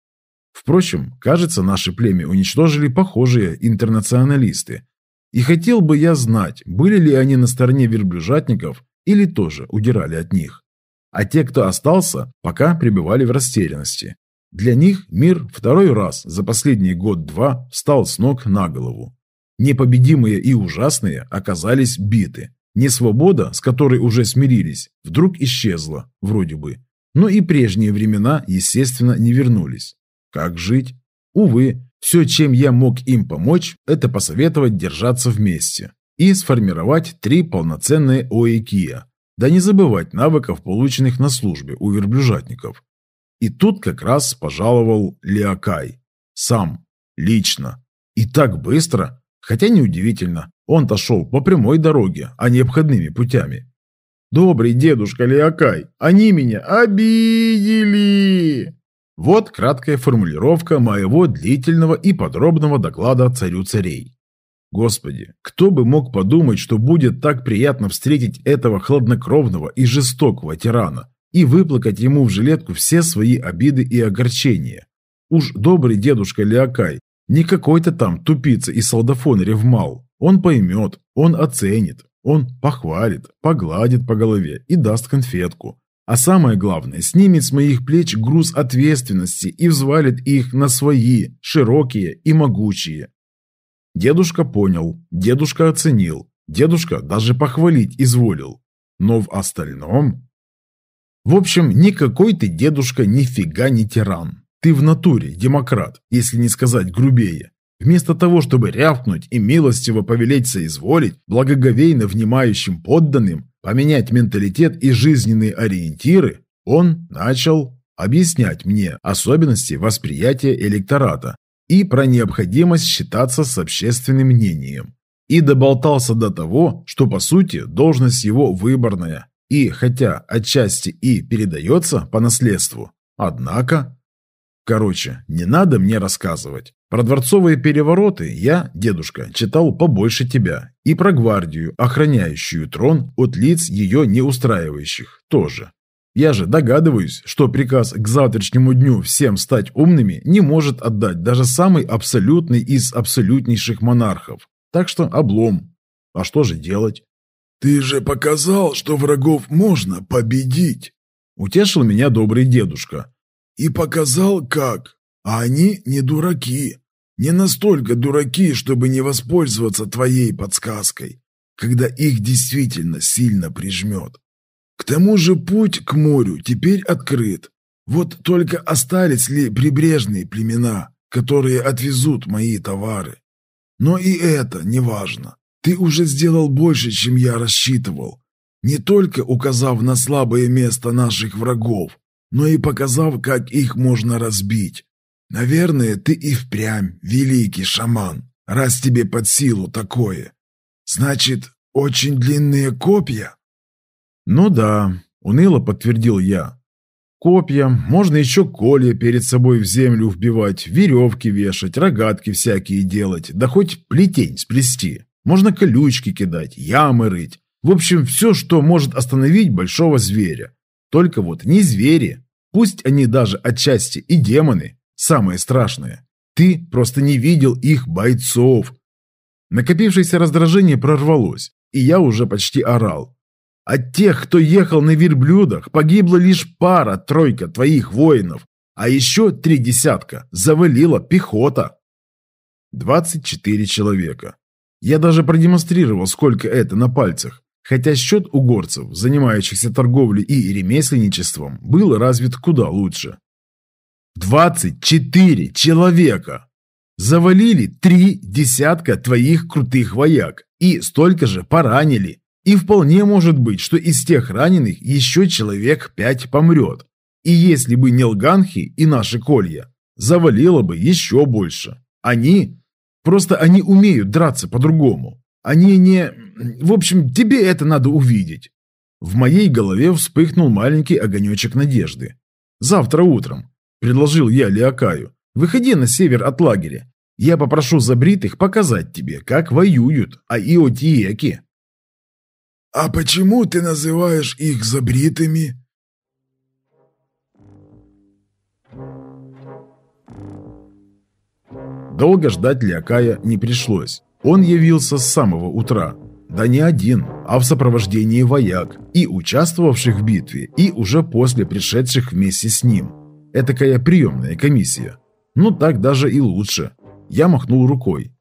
Впрочем, кажется, наше племя уничтожили похожие интернационалисты, и хотел бы я знать, были ли они на стороне верблюжатников или тоже удирали от них. А те, кто остался, пока пребывали в растерянности. Для них мир второй раз за последний год-два встал с ног на голову. Непобедимые и ужасные оказались биты. Несвобода, с которой уже смирились, вдруг исчезла, вроде бы. Но и прежние времена, естественно, не вернулись. Как жить? Увы, все, чем я мог им помочь, это посоветовать держаться вместе и сформировать три полноценные ОИКИа, да не забывать навыков, полученных на службе у верблюжатников. И тут как раз пожаловал Леокай. Сам, лично. И так быстро, хотя неудивительно, он-то шел по прямой дороге, а не обходными путями. «Добрый дедушка Леокай, они меня обидели!» Вот краткая формулировка моего длительного и подробного доклада царю царей. Господи, кто бы мог подумать, что будет так приятно встретить этого хладнокровного и жестокого тирана и выплакать ему в жилетку все свои обиды и огорчения. Уж добрый дедушка Леокай, не какой-то там тупица и солдафон ревмал. Он поймет, он оценит, он похвалит, погладит по голове и даст конфетку. А самое главное, снимет с моих плеч груз ответственности и взвалит их на свои, широкие и могучие. Дедушка понял, дедушка оценил, дедушка даже похвалить изволил. Но в остальном... В общем, никакой ты, дедушка, нифига не тиран. Ты в натуре демократ, если не сказать грубее. Вместо того, чтобы рявкнуть и милостиво повелеть соизволить, благоговейно внимающим подданным, поменять менталитет и жизненные ориентиры, он начал объяснять мне особенности восприятия электората и про необходимость считаться с общественным мнением. И доболтался до того, что по сути должность его выборная, и хотя отчасти и передается по наследству, однако... Короче, не надо мне рассказывать. Про дворцовые перевороты я, дедушка, читал побольше тебя. И про гвардию, охраняющую трон от лиц ее не устраивающих, тоже. Я же догадываюсь, что приказ к завтрашнему дню всем стать умными не может отдать даже самый абсолютный из абсолютнейших монархов. Так что облом. А что же делать? «Ты же показал, что врагов можно победить!» Утешил меня добрый дедушка. «И показал, как!» А они не дураки. Не настолько дураки, чтобы не воспользоваться твоей подсказкой, когда их действительно сильно прижмет. К тому же путь к морю теперь открыт. Вот только остались ли прибрежные племена, которые отвезут мои товары? Но и это не важно. Ты уже сделал больше, чем я рассчитывал, не только указав на слабое место наших врагов, но и показав, как их можно разбить. Наверное, ты и впрямь великий шаман, раз тебе под силу такое. Значит, очень длинные копья? Ну да, уныло подтвердил я. Копья, можно еще колья перед собой в землю вбивать, веревки вешать, рогатки всякие делать, да хоть плетень сплести. Можно колючки кидать, ямы рыть. В общем, все, что может остановить большого зверя. Только вот не звери. Пусть они даже отчасти и демоны, Самое страшное, ты просто не видел их бойцов. Накопившееся раздражение прорвалось, и я уже почти орал. От тех, кто ехал на верблюдах, погибла лишь пара-тройка твоих воинов, а еще три десятка завалила пехота. 24 человека. Я даже продемонстрировал, сколько это на пальцах, хотя счет у горцев, занимающихся торговлей и ремесленничеством, был развит куда лучше. 24 человека! Завалили три десятка твоих крутых вояк и столько же поранили. И вполне может быть, что из тех раненых еще человек пять помрет. И если бы не лганхи и наши колья, завалило бы еще больше. Они... Просто они умеют драться по-другому. Они не... В общем, тебе это надо увидеть. В моей голове вспыхнул маленький огонечек надежды. Завтра утром, – предложил я Леокаю. «Выходи на север от лагеря. Я попрошу забритых показать тебе, как воюют аиотиеки». «А почему ты называешь их забритыми?» Долго ждать Леокая не пришлось. Он явился с самого утра. Да не один, а в сопровождении вояк, и участвовавших в битве, и уже после пришедших вместе с ним. Этакая приемная комиссия. Ну так даже и лучше. Я махнул рукой.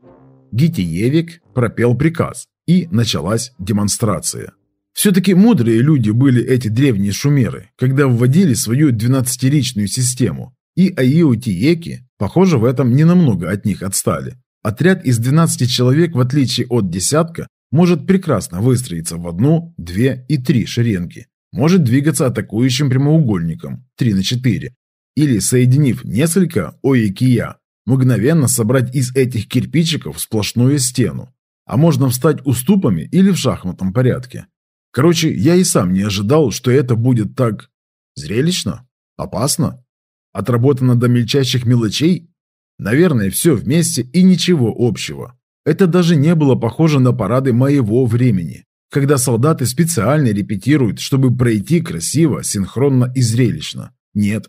Гитиевик пропел приказ, и началась демонстрация. Все-таки мудрые люди были эти древние шумеры, когда вводили свою 12 систему, и аиотиеки, похоже, в этом ненамного от них отстали. Отряд из 12 человек, в отличие от десятка, может прекрасно выстроиться в одну, две и три шеренги. Может двигаться атакующим прямоугольником 3 на 4 или, соединив несколько оикия, мгновенно собрать из этих кирпичиков сплошную стену. А можно встать уступами или в шахматном порядке. Короче, я и сам не ожидал, что это будет так... зрелищно? Опасно? Отработано до мельчайших мелочей? Наверное, все вместе и ничего общего. Это даже не было похоже на парады моего времени, когда солдаты специально репетируют, чтобы пройти красиво, синхронно и зрелищно. Нет,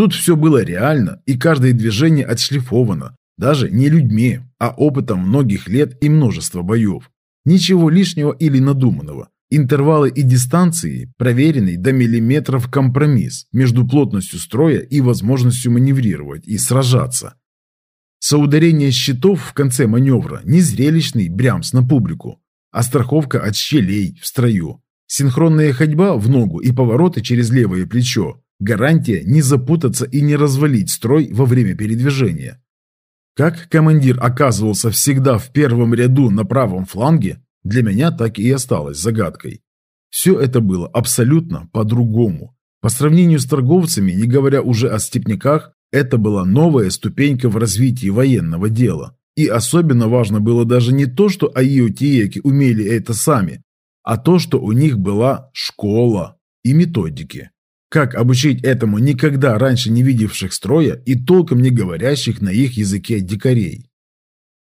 Тут все было реально, и каждое движение отшлифовано, даже не людьми, а опытом многих лет и множества боев. Ничего лишнего или надуманного. Интервалы и дистанции – проверенный до миллиметров компромисс между плотностью строя и возможностью маневрировать и сражаться. Соударение щитов в конце маневра – незрелищный брямс на публику, а страховка от щелей в строю, синхронная ходьба в ногу и повороты через левое плечо, Гарантия не запутаться и не развалить строй во время передвижения. Как командир оказывался всегда в первом ряду на правом фланге, для меня так и осталось загадкой. Все это было абсолютно по-другому. По сравнению с торговцами, не говоря уже о степняках, это была новая ступенька в развитии военного дела. И особенно важно было даже не то, что аиотиеки умели это сами, а то, что у них была школа и методики. Как обучить этому никогда раньше не видевших строя и толком не говорящих на их языке дикарей?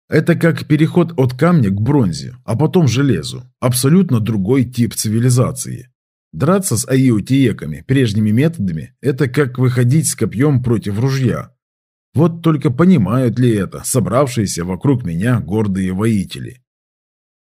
Это как переход от камня к бронзе, а потом железу. Абсолютно другой тип цивилизации. Драться с аиотиеками прежними методами – это как выходить с копьем против ружья. Вот только понимают ли это собравшиеся вокруг меня гордые воители?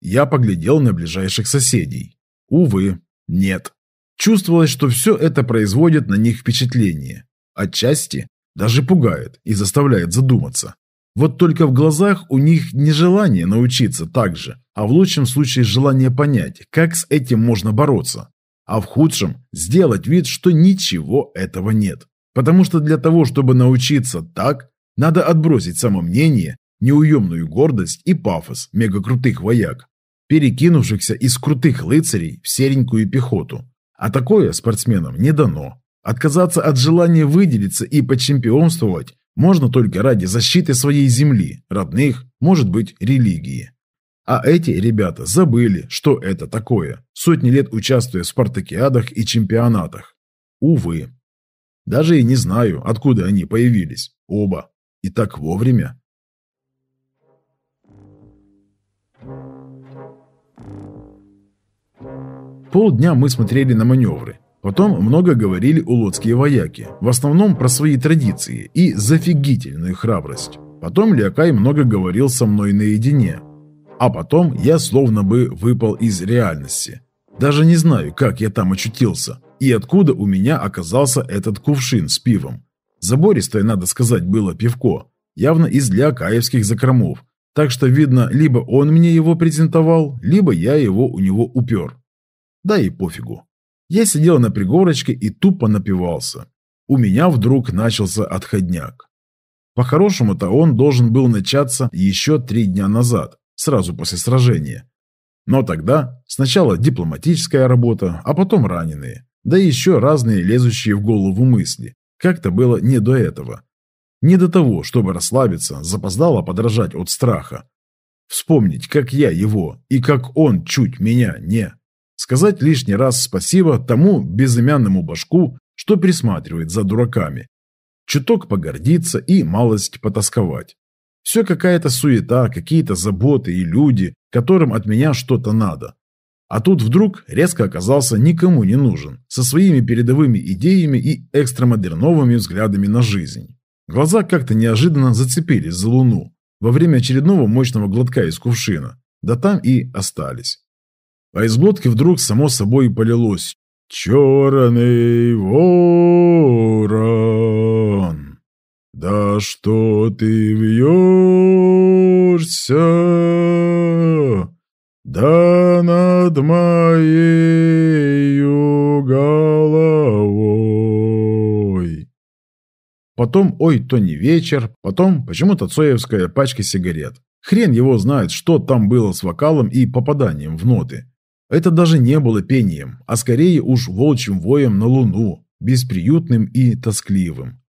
Я поглядел на ближайших соседей. Увы, нет. Чувствовалось, что все это производит на них впечатление. Отчасти даже пугает и заставляет задуматься. Вот только в глазах у них не желание научиться так же, а в лучшем случае желание понять, как с этим можно бороться. А в худшем – сделать вид, что ничего этого нет. Потому что для того, чтобы научиться так, надо отбросить самомнение, неуемную гордость и пафос мегакрутых вояк, перекинувшихся из крутых лыцарей в серенькую пехоту, а такое спортсменам не дано. Отказаться от желания выделиться и почемпионствовать можно только ради защиты своей земли, родных, может быть, религии. А эти ребята забыли, что это такое, сотни лет участвуя в спартакиадах и чемпионатах. Увы. Даже и не знаю, откуда они появились, оба. И так вовремя. Полдня мы смотрели на маневры. Потом много говорили улодские вояки, в основном про свои традиции и зафигительную храбрость. Потом Лякай много говорил со мной наедине. А потом я словно бы выпал из реальности. Даже не знаю, как я там очутился и откуда у меня оказался этот кувшин с пивом. Забористое, надо сказать, было пивко, явно из лякаевских закромов, так что видно, либо он мне его презентовал, либо я его у него упер. Да и пофигу. Я сидел на пригорочке и тупо напивался. У меня вдруг начался отходняк. По-хорошему-то он должен был начаться еще три дня назад, сразу после сражения. Но тогда сначала дипломатическая работа, а потом раненые, да еще разные лезущие в голову мысли. Как-то было не до этого. Не до того, чтобы расслабиться, запоздало подражать от страха. Вспомнить, как я его и как он чуть меня не... Сказать лишний раз спасибо тому безымянному башку, что присматривает за дураками. Чуток погордиться и малость потасковать. Все какая-то суета, какие-то заботы и люди, которым от меня что-то надо. А тут вдруг резко оказался никому не нужен, со своими передовыми идеями и экстрамодерновыми взглядами на жизнь. Глаза как-то неожиданно зацепились за луну во время очередного мощного глотка из кувшина, да там и остались а из глотки вдруг само собой полилось. «Черный ворон, да что ты вьешься, да над моею головой!» Потом «Ой, то не вечер», потом почему-то Цоевская пачка сигарет. Хрен его знает, что там было с вокалом и попаданием в ноты. Это даже не было пением, а скорее уж волчьим воем на луну, бесприютным и тоскливым.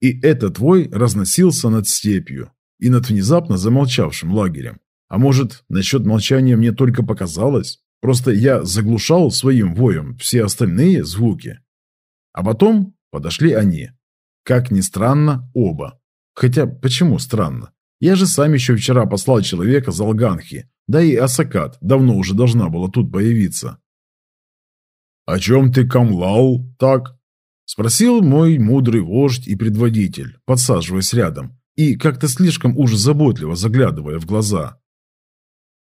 И этот вой разносился над степью и над внезапно замолчавшим лагерем. А может, насчет молчания мне только показалось? Просто я заглушал своим воем все остальные звуки. А потом подошли они. Как ни странно, оба. Хотя, почему странно? Я же сам еще вчера послал человека за Алганхи, да и Асакат давно уже должна была тут появиться. «О чем ты камлал так?» – спросил мой мудрый вождь и предводитель, подсаживаясь рядом и как-то слишком уж заботливо заглядывая в глаза.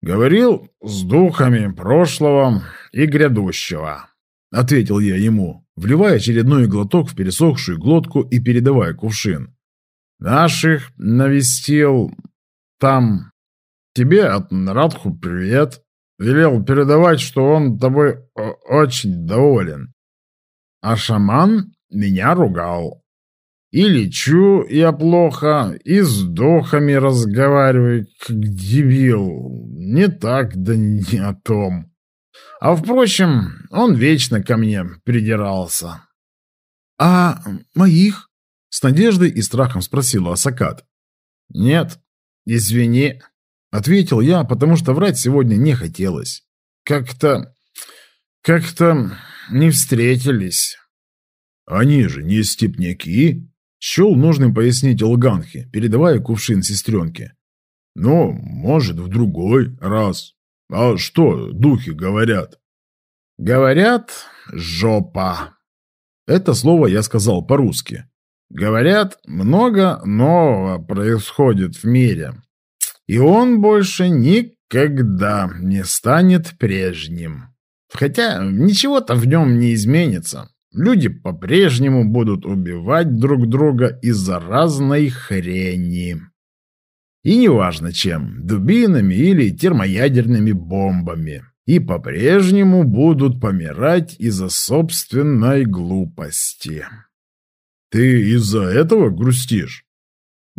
«Говорил с духами прошлого и грядущего», — ответил я ему, вливая очередной глоток в пересохшую глотку и передавая кувшин. «Наших навестил там Тебе от Радху привет. Велел передавать, что он тобой очень доволен. А шаман меня ругал. И лечу я плохо, и с духами разговариваю, как дебил. Не так, да не о том. А, впрочем, он вечно ко мне придирался. — А моих? — с надеждой и страхом спросила Асакат. — Нет, извини, Ответил я, потому что врать сегодня не хотелось. Как-то... как-то не встретились. Они же не степняки, счел нужным пояснить Олганхи, передавая кувшин сестренке. Но, ну, может, в другой раз. А что духи говорят? Говорят «жопа». Это слово я сказал по-русски. Говорят, много нового происходит в мире и он больше никогда не станет прежним. Хотя ничего-то в нем не изменится. Люди по-прежнему будут убивать друг друга из-за разной хрени. И неважно чем – дубинами или термоядерными бомбами. И по-прежнему будут помирать из-за собственной глупости. «Ты из-за этого грустишь?»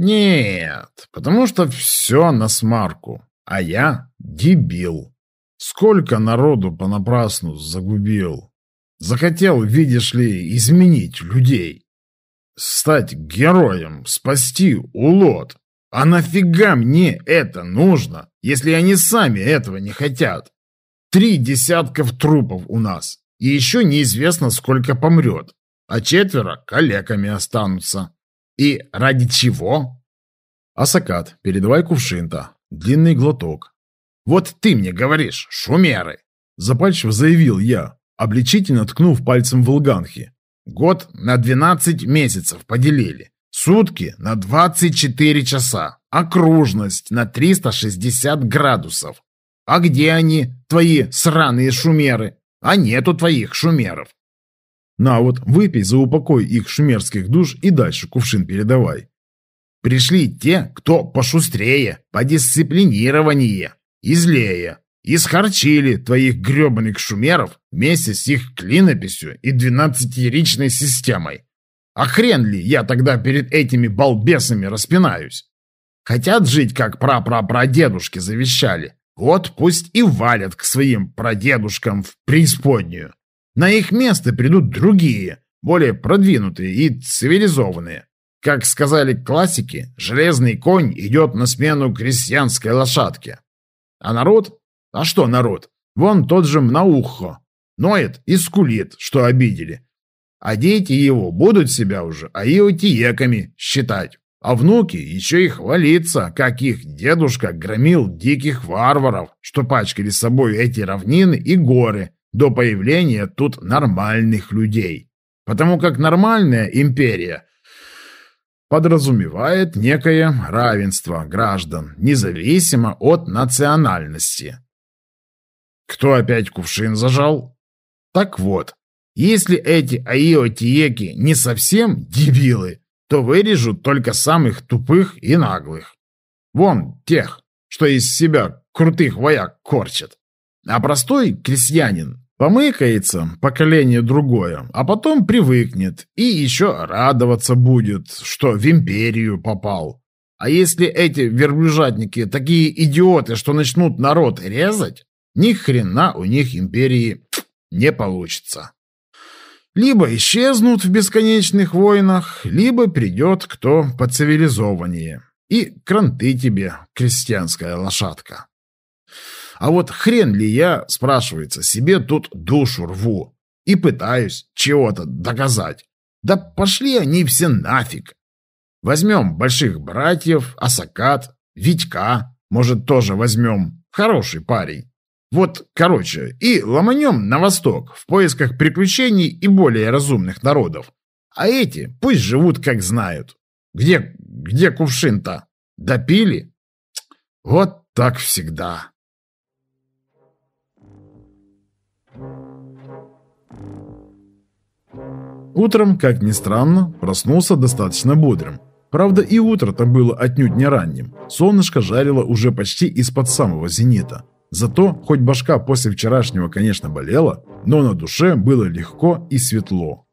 «Нет, потому что все на смарку, а я дебил. Сколько народу понапрасну загубил. Захотел, видишь ли, изменить людей. Стать героем, спасти улот. А нафига мне это нужно, если они сами этого не хотят? Три десятков трупов у нас, и еще неизвестно, сколько помрет, а четверо калеками останутся. И ради чего? Асакат, передавай кувшин-то. Длинный глоток. Вот ты мне говоришь, шумеры! Запальчиво заявил я, обличительно ткнув пальцем в Лганхи. Год на 12 месяцев поделили. Сутки на 24 часа. Окружность на 360 градусов. А где они, твои сраные шумеры? А нету твоих шумеров. На вот, выпей за упокой их шумерских душ и дальше кувшин передавай. Пришли те, кто пошустрее, подисциплинированнее и злее. Исхарчили твоих гребаных шумеров вместе с их клинописью и двенадцатиричной системой. А хрен ли я тогда перед этими балбесами распинаюсь? Хотят жить, как прапрапрадедушки завещали. Вот пусть и валят к своим прадедушкам в преисподнюю. На их место придут другие, более продвинутые и цивилизованные. Как сказали классики, железный конь идет на смену крестьянской лошадке. А народ? А что народ? Вон тот же Мнаухо. Ноет и скулит, что обидели. А дети его будут себя уже аиотиеками считать. А внуки еще и хвалиться, как их дедушка громил диких варваров, что пачкали с собой эти равнины и горы – до появления тут нормальных людей. Потому как нормальная империя подразумевает некое равенство граждан, независимо от национальности. Кто опять кувшин зажал? Так вот, если эти аиотиеки не совсем дебилы, то вырежут только самых тупых и наглых. Вон тех, что из себя крутых вояк корчат. А простой крестьянин Помыкается поколение другое, а потом привыкнет и еще радоваться будет, что в империю попал. А если эти верблюжатники такие идиоты, что начнут народ резать, ни хрена у них империи не получится. Либо исчезнут в бесконечных войнах, либо придет кто поцивилизованнее. И кранты тебе, крестьянская лошадка. А вот хрен ли я, спрашивается, себе тут душу рву и пытаюсь чего-то доказать. Да пошли они все нафиг. Возьмем больших братьев, Асакат, Витька, может, тоже возьмем. Хороший парень. Вот, короче, и ломанем на восток в поисках приключений и более разумных народов. А эти пусть живут, как знают. Где, где кувшин-то? Допили? Вот так всегда. Утром, как ни странно, проснулся достаточно бодрым. Правда, и утро-то было отнюдь не ранним. Солнышко жарило уже почти из-под самого зенита. Зато, хоть башка после вчерашнего, конечно, болела, но на душе было легко и светло.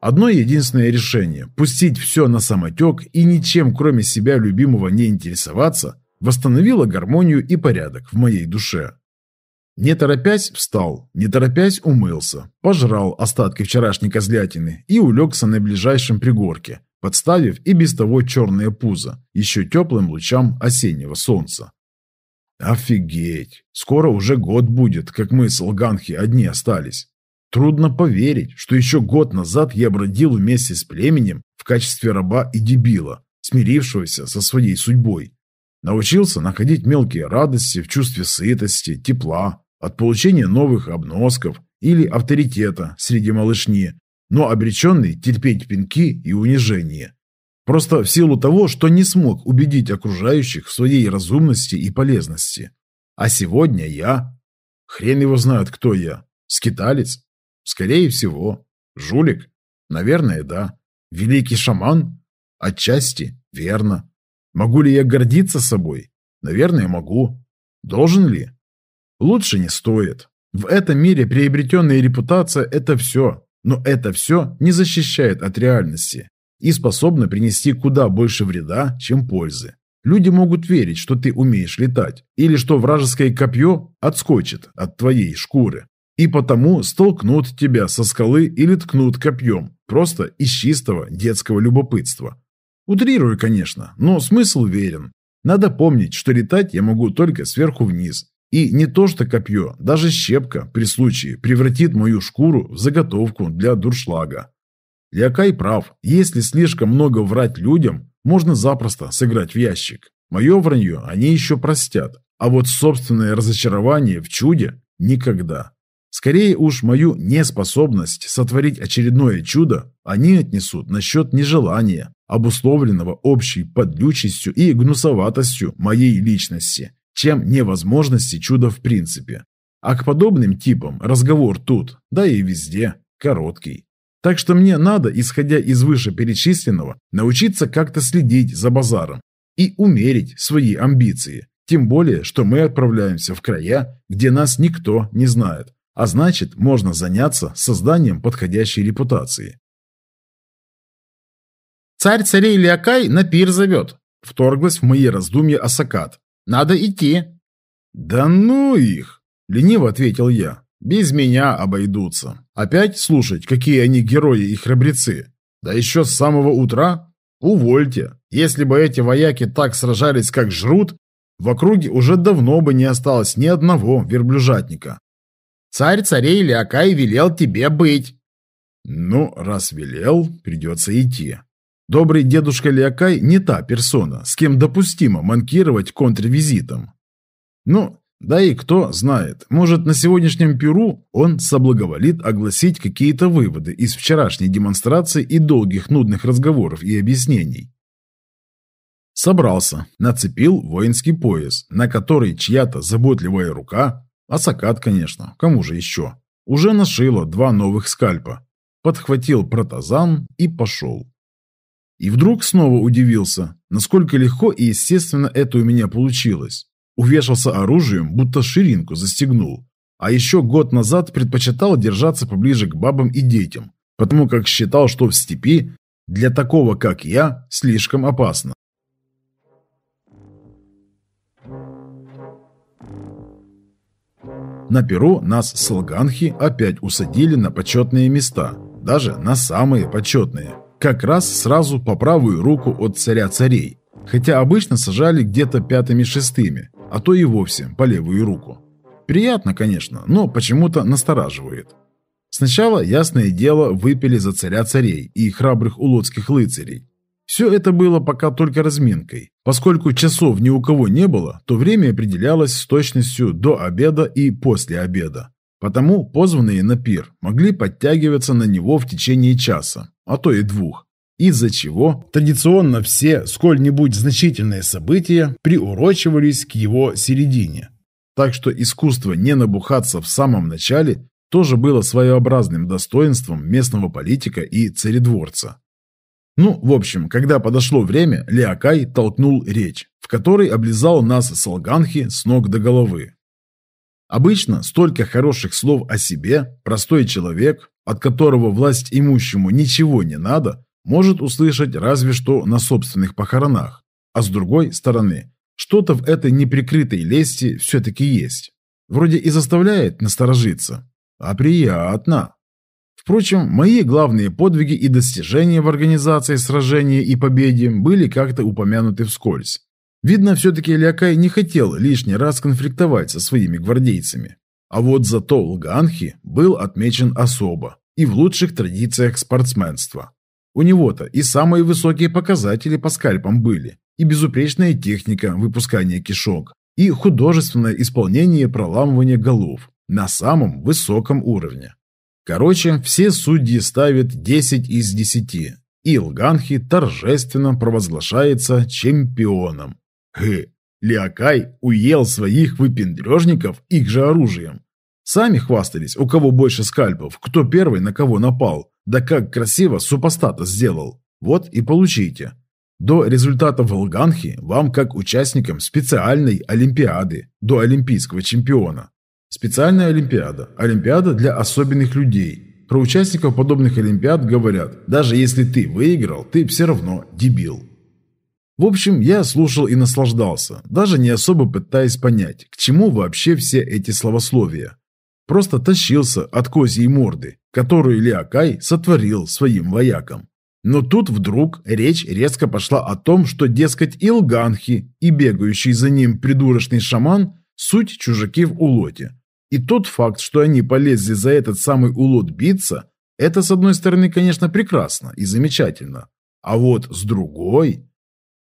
Одно единственное решение – пустить все на самотек и ничем, кроме себя любимого, не интересоваться – восстановило гармонию и порядок в моей душе. Не торопясь, встал, не торопясь, умылся, пожрал остатки вчерашней козлятины и улегся на ближайшем пригорке, подставив и без того черное пузо, еще теплым лучам осеннего солнца. Офигеть! Скоро уже год будет, как мы с Алганхи одни остались. Трудно поверить, что еще год назад я бродил вместе с племенем в качестве раба и дебила, смирившегося со своей судьбой. Научился находить мелкие радости в чувстве сытости, тепла, от получения новых обносков или авторитета среди малышни, но обреченный терпеть пинки и унижение. Просто в силу того, что не смог убедить окружающих в своей разумности и полезности. А сегодня я... Хрен его знает, кто я. Скиталец? Скорее всего. Жулик? Наверное, да. Великий шаман? Отчасти, верно. Могу ли я гордиться собой? Наверное, могу. Должен ли? Лучше не стоит. В этом мире приобретенная репутация – это все. Но это все не защищает от реальности и способно принести куда больше вреда, чем пользы. Люди могут верить, что ты умеешь летать, или что вражеское копье отскочит от твоей шкуры. И потому столкнут тебя со скалы или ткнут копьем, просто из чистого детского любопытства. Утрирую, конечно, но смысл верен. Надо помнить, что летать я могу только сверху вниз, и не то что копье, даже щепка при случае превратит мою шкуру в заготовку для дуршлага. Лякай прав, если слишком много врать людям, можно запросто сыграть в ящик. Мое вранье они еще простят, а вот собственное разочарование в чуде – никогда. Скорее уж мою неспособность сотворить очередное чудо они отнесут насчет нежелания, обусловленного общей подлючестью и гнусоватостью моей личности, чем невозможности чуда в принципе. А к подобным типам разговор тут, да и везде, короткий. Так что мне надо, исходя из вышеперечисленного, научиться как-то следить за базаром и умерить свои амбиции. Тем более, что мы отправляемся в края, где нас никто не знает, а значит, можно заняться созданием подходящей репутации. «Царь царей Лиакай на пир зовет», – вторглась в мои раздумья Асакат, надо идти». «Да ну их!» — лениво ответил я. «Без меня обойдутся. Опять слушать, какие они герои и храбрецы? Да еще с самого утра? Увольте. Если бы эти вояки так сражались, как жрут, в округе уже давно бы не осталось ни одного верблюжатника. Царь царей Леокай велел тебе быть». «Ну, раз велел, придется идти. Добрый дедушка Лиакай не та персона, с кем допустимо манкировать контрвизитом. Ну, да и кто знает, может на сегодняшнем Перу он соблаговолит огласить какие-то выводы из вчерашней демонстрации и долгих нудных разговоров и объяснений. Собрался, нацепил воинский пояс, на который чья-то заботливая рука, а сакат, конечно, кому же еще, уже нашила два новых скальпа, подхватил протазан и пошел. И вдруг снова удивился, насколько легко и естественно это у меня получилось. Увешался оружием, будто ширинку застегнул. А еще год назад предпочитал держаться поближе к бабам и детям, потому как считал, что в степи для такого, как я, слишком опасно. На Перу нас с Лганхи опять усадили на почетные места, даже на самые почетные – как раз сразу по правую руку от царя царей, хотя обычно сажали где-то пятыми-шестыми, а то и вовсе по левую руку. Приятно, конечно, но почему-то настораживает. Сначала, ясное дело, выпили за царя царей и храбрых улоцких лыцарей. Все это было пока только разминкой. Поскольку часов ни у кого не было, то время определялось с точностью до обеда и после обеда. Потому позванные на пир могли подтягиваться на него в течение часа, а то и двух, из-за чего традиционно все сколь-нибудь значительные события приурочивались к его середине. Так что искусство не набухаться в самом начале тоже было своеобразным достоинством местного политика и царедворца. Ну, в общем, когда подошло время, Леокай толкнул речь, в которой облизал нас с с ног до головы. Обычно столько хороших слов о себе простой человек, от которого власть имущему ничего не надо, может услышать разве что на собственных похоронах. А с другой стороны, что-то в этой неприкрытой лести все-таки есть. Вроде и заставляет насторожиться. А приятно. Впрочем, мои главные подвиги и достижения в организации сражения и победе были как-то упомянуты вскользь. Видно, все-таки Лякай не хотел лишний раз конфликтовать со своими гвардейцами. А вот зато Лганхи был отмечен особо и в лучших традициях спортсменства. У него-то и самые высокие показатели по скальпам были, и безупречная техника выпускания кишок, и художественное исполнение проламывания голов на самом высоком уровне. Короче, все судьи ставят 10 из 10, и Лганхи торжественно провозглашается чемпионом. Хы, Лиакай уел своих выпендрежников их же оружием. Сами хвастались, у кого больше скальпов, кто первый на кого напал, да как красиво супостата сделал. Вот и получите. До результатов Лганхи вам, как участникам специальной Олимпиады, до Олимпийского чемпиона. Специальная Олимпиада. Олимпиада для особенных людей. Про участников подобных Олимпиад говорят, даже если ты выиграл, ты все равно дебил. В общем, я слушал и наслаждался, даже не особо пытаясь понять, к чему вообще все эти словословия. Просто тащился от козьей морды, которую Лиакай сотворил своим воякам. Но тут вдруг речь резко пошла о том, что, дескать, и и бегающий за ним придурочный шаман – суть чужаки в улоте. И тот факт, что они полезли за этот самый улот биться, это, с одной стороны, конечно, прекрасно и замечательно. А вот с другой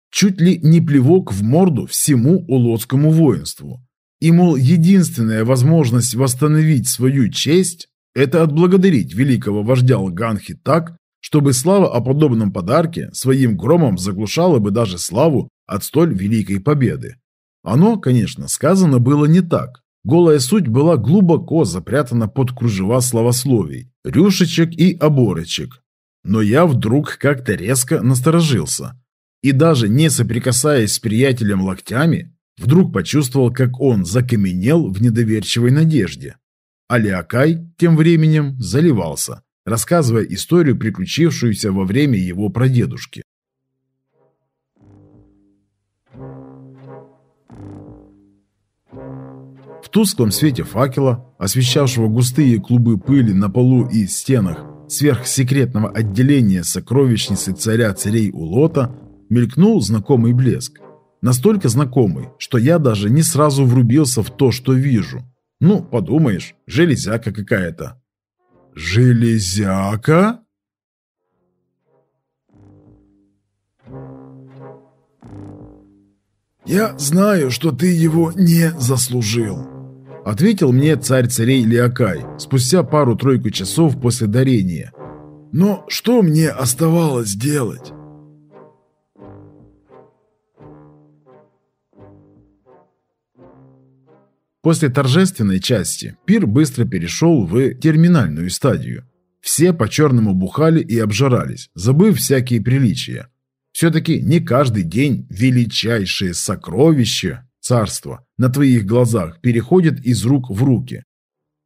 чуть ли не плевок в морду всему улоцкому воинству. И, мол, единственная возможность восстановить свою честь – это отблагодарить великого вождя Лганхи так, чтобы слава о подобном подарке своим громом заглушала бы даже славу от столь великой победы. Оно, конечно, сказано было не так. Голая суть была глубоко запрятана под кружева словословий, рюшечек и оборочек. Но я вдруг как-то резко насторожился – и даже не соприкасаясь с приятелем локтями, вдруг почувствовал, как он закаменел в недоверчивой надежде. Алиакай тем временем заливался, рассказывая историю, приключившуюся во время его прадедушки. В тусклом свете факела, освещавшего густые клубы пыли на полу и стенах сверхсекретного отделения сокровищницы царя царей Улота, мелькнул знакомый блеск. Настолько знакомый, что я даже не сразу врубился в то, что вижу. Ну, подумаешь, железяка какая-то. Железяка? «Я знаю, что ты его не заслужил», — ответил мне царь царей Лиакай спустя пару-тройку часов после дарения. «Но что мне оставалось делать?» После торжественной части пир быстро перешел в терминальную стадию. Все по-черному бухали и обжирались, забыв всякие приличия. Все-таки не каждый день величайшее сокровище, царства на твоих глазах переходит из рук в руки.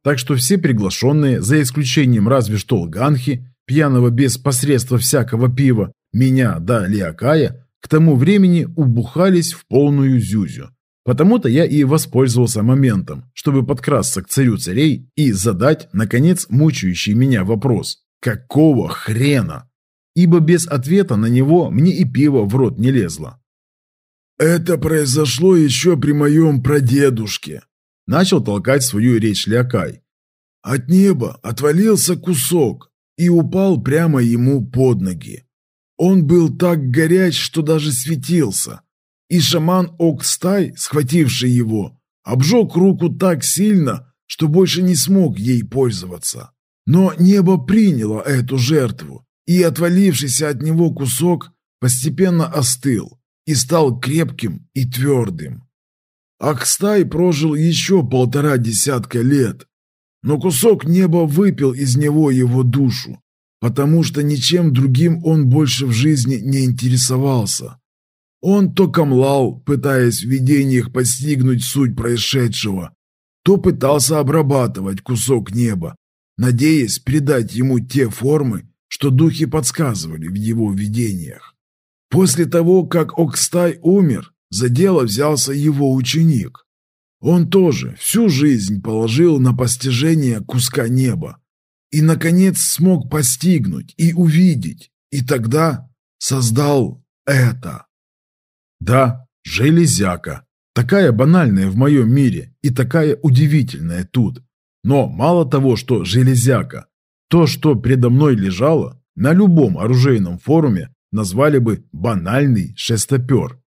Так что все приглашенные, за исключением разве что Лганхи, пьяного без посредства всякого пива, меня да Лиакая, к тому времени убухались в полную зюзю, Потому-то я и воспользовался моментом, чтобы подкрасться к царю царей и задать, наконец, мучающий меня вопрос «Какого хрена?», ибо без ответа на него мне и пиво в рот не лезло. «Это произошло еще при моем прадедушке», – начал толкать свою речь Лякай. «От неба отвалился кусок и упал прямо ему под ноги. Он был так горяч, что даже светился, и шаман Окстай, схвативший его, обжег руку так сильно, что больше не смог ей пользоваться. Но небо приняло эту жертву, и отвалившийся от него кусок постепенно остыл и стал крепким и твердым. Акстай прожил еще полтора десятка лет, но кусок неба выпил из него его душу, потому что ничем другим он больше в жизни не интересовался. Он то камлал, пытаясь в видениях постигнуть суть происшедшего, то пытался обрабатывать кусок неба, надеясь придать ему те формы, что духи подсказывали в его видениях. После того, как Окстай умер, за дело взялся его ученик. Он тоже всю жизнь положил на постижение куска неба и, наконец, смог постигнуть и увидеть, и тогда создал это. Да, железяка. Такая банальная в моем мире и такая удивительная тут. Но мало того, что железяка, то, что предо мной лежало, на любом оружейном форуме назвали бы банальный шестопер.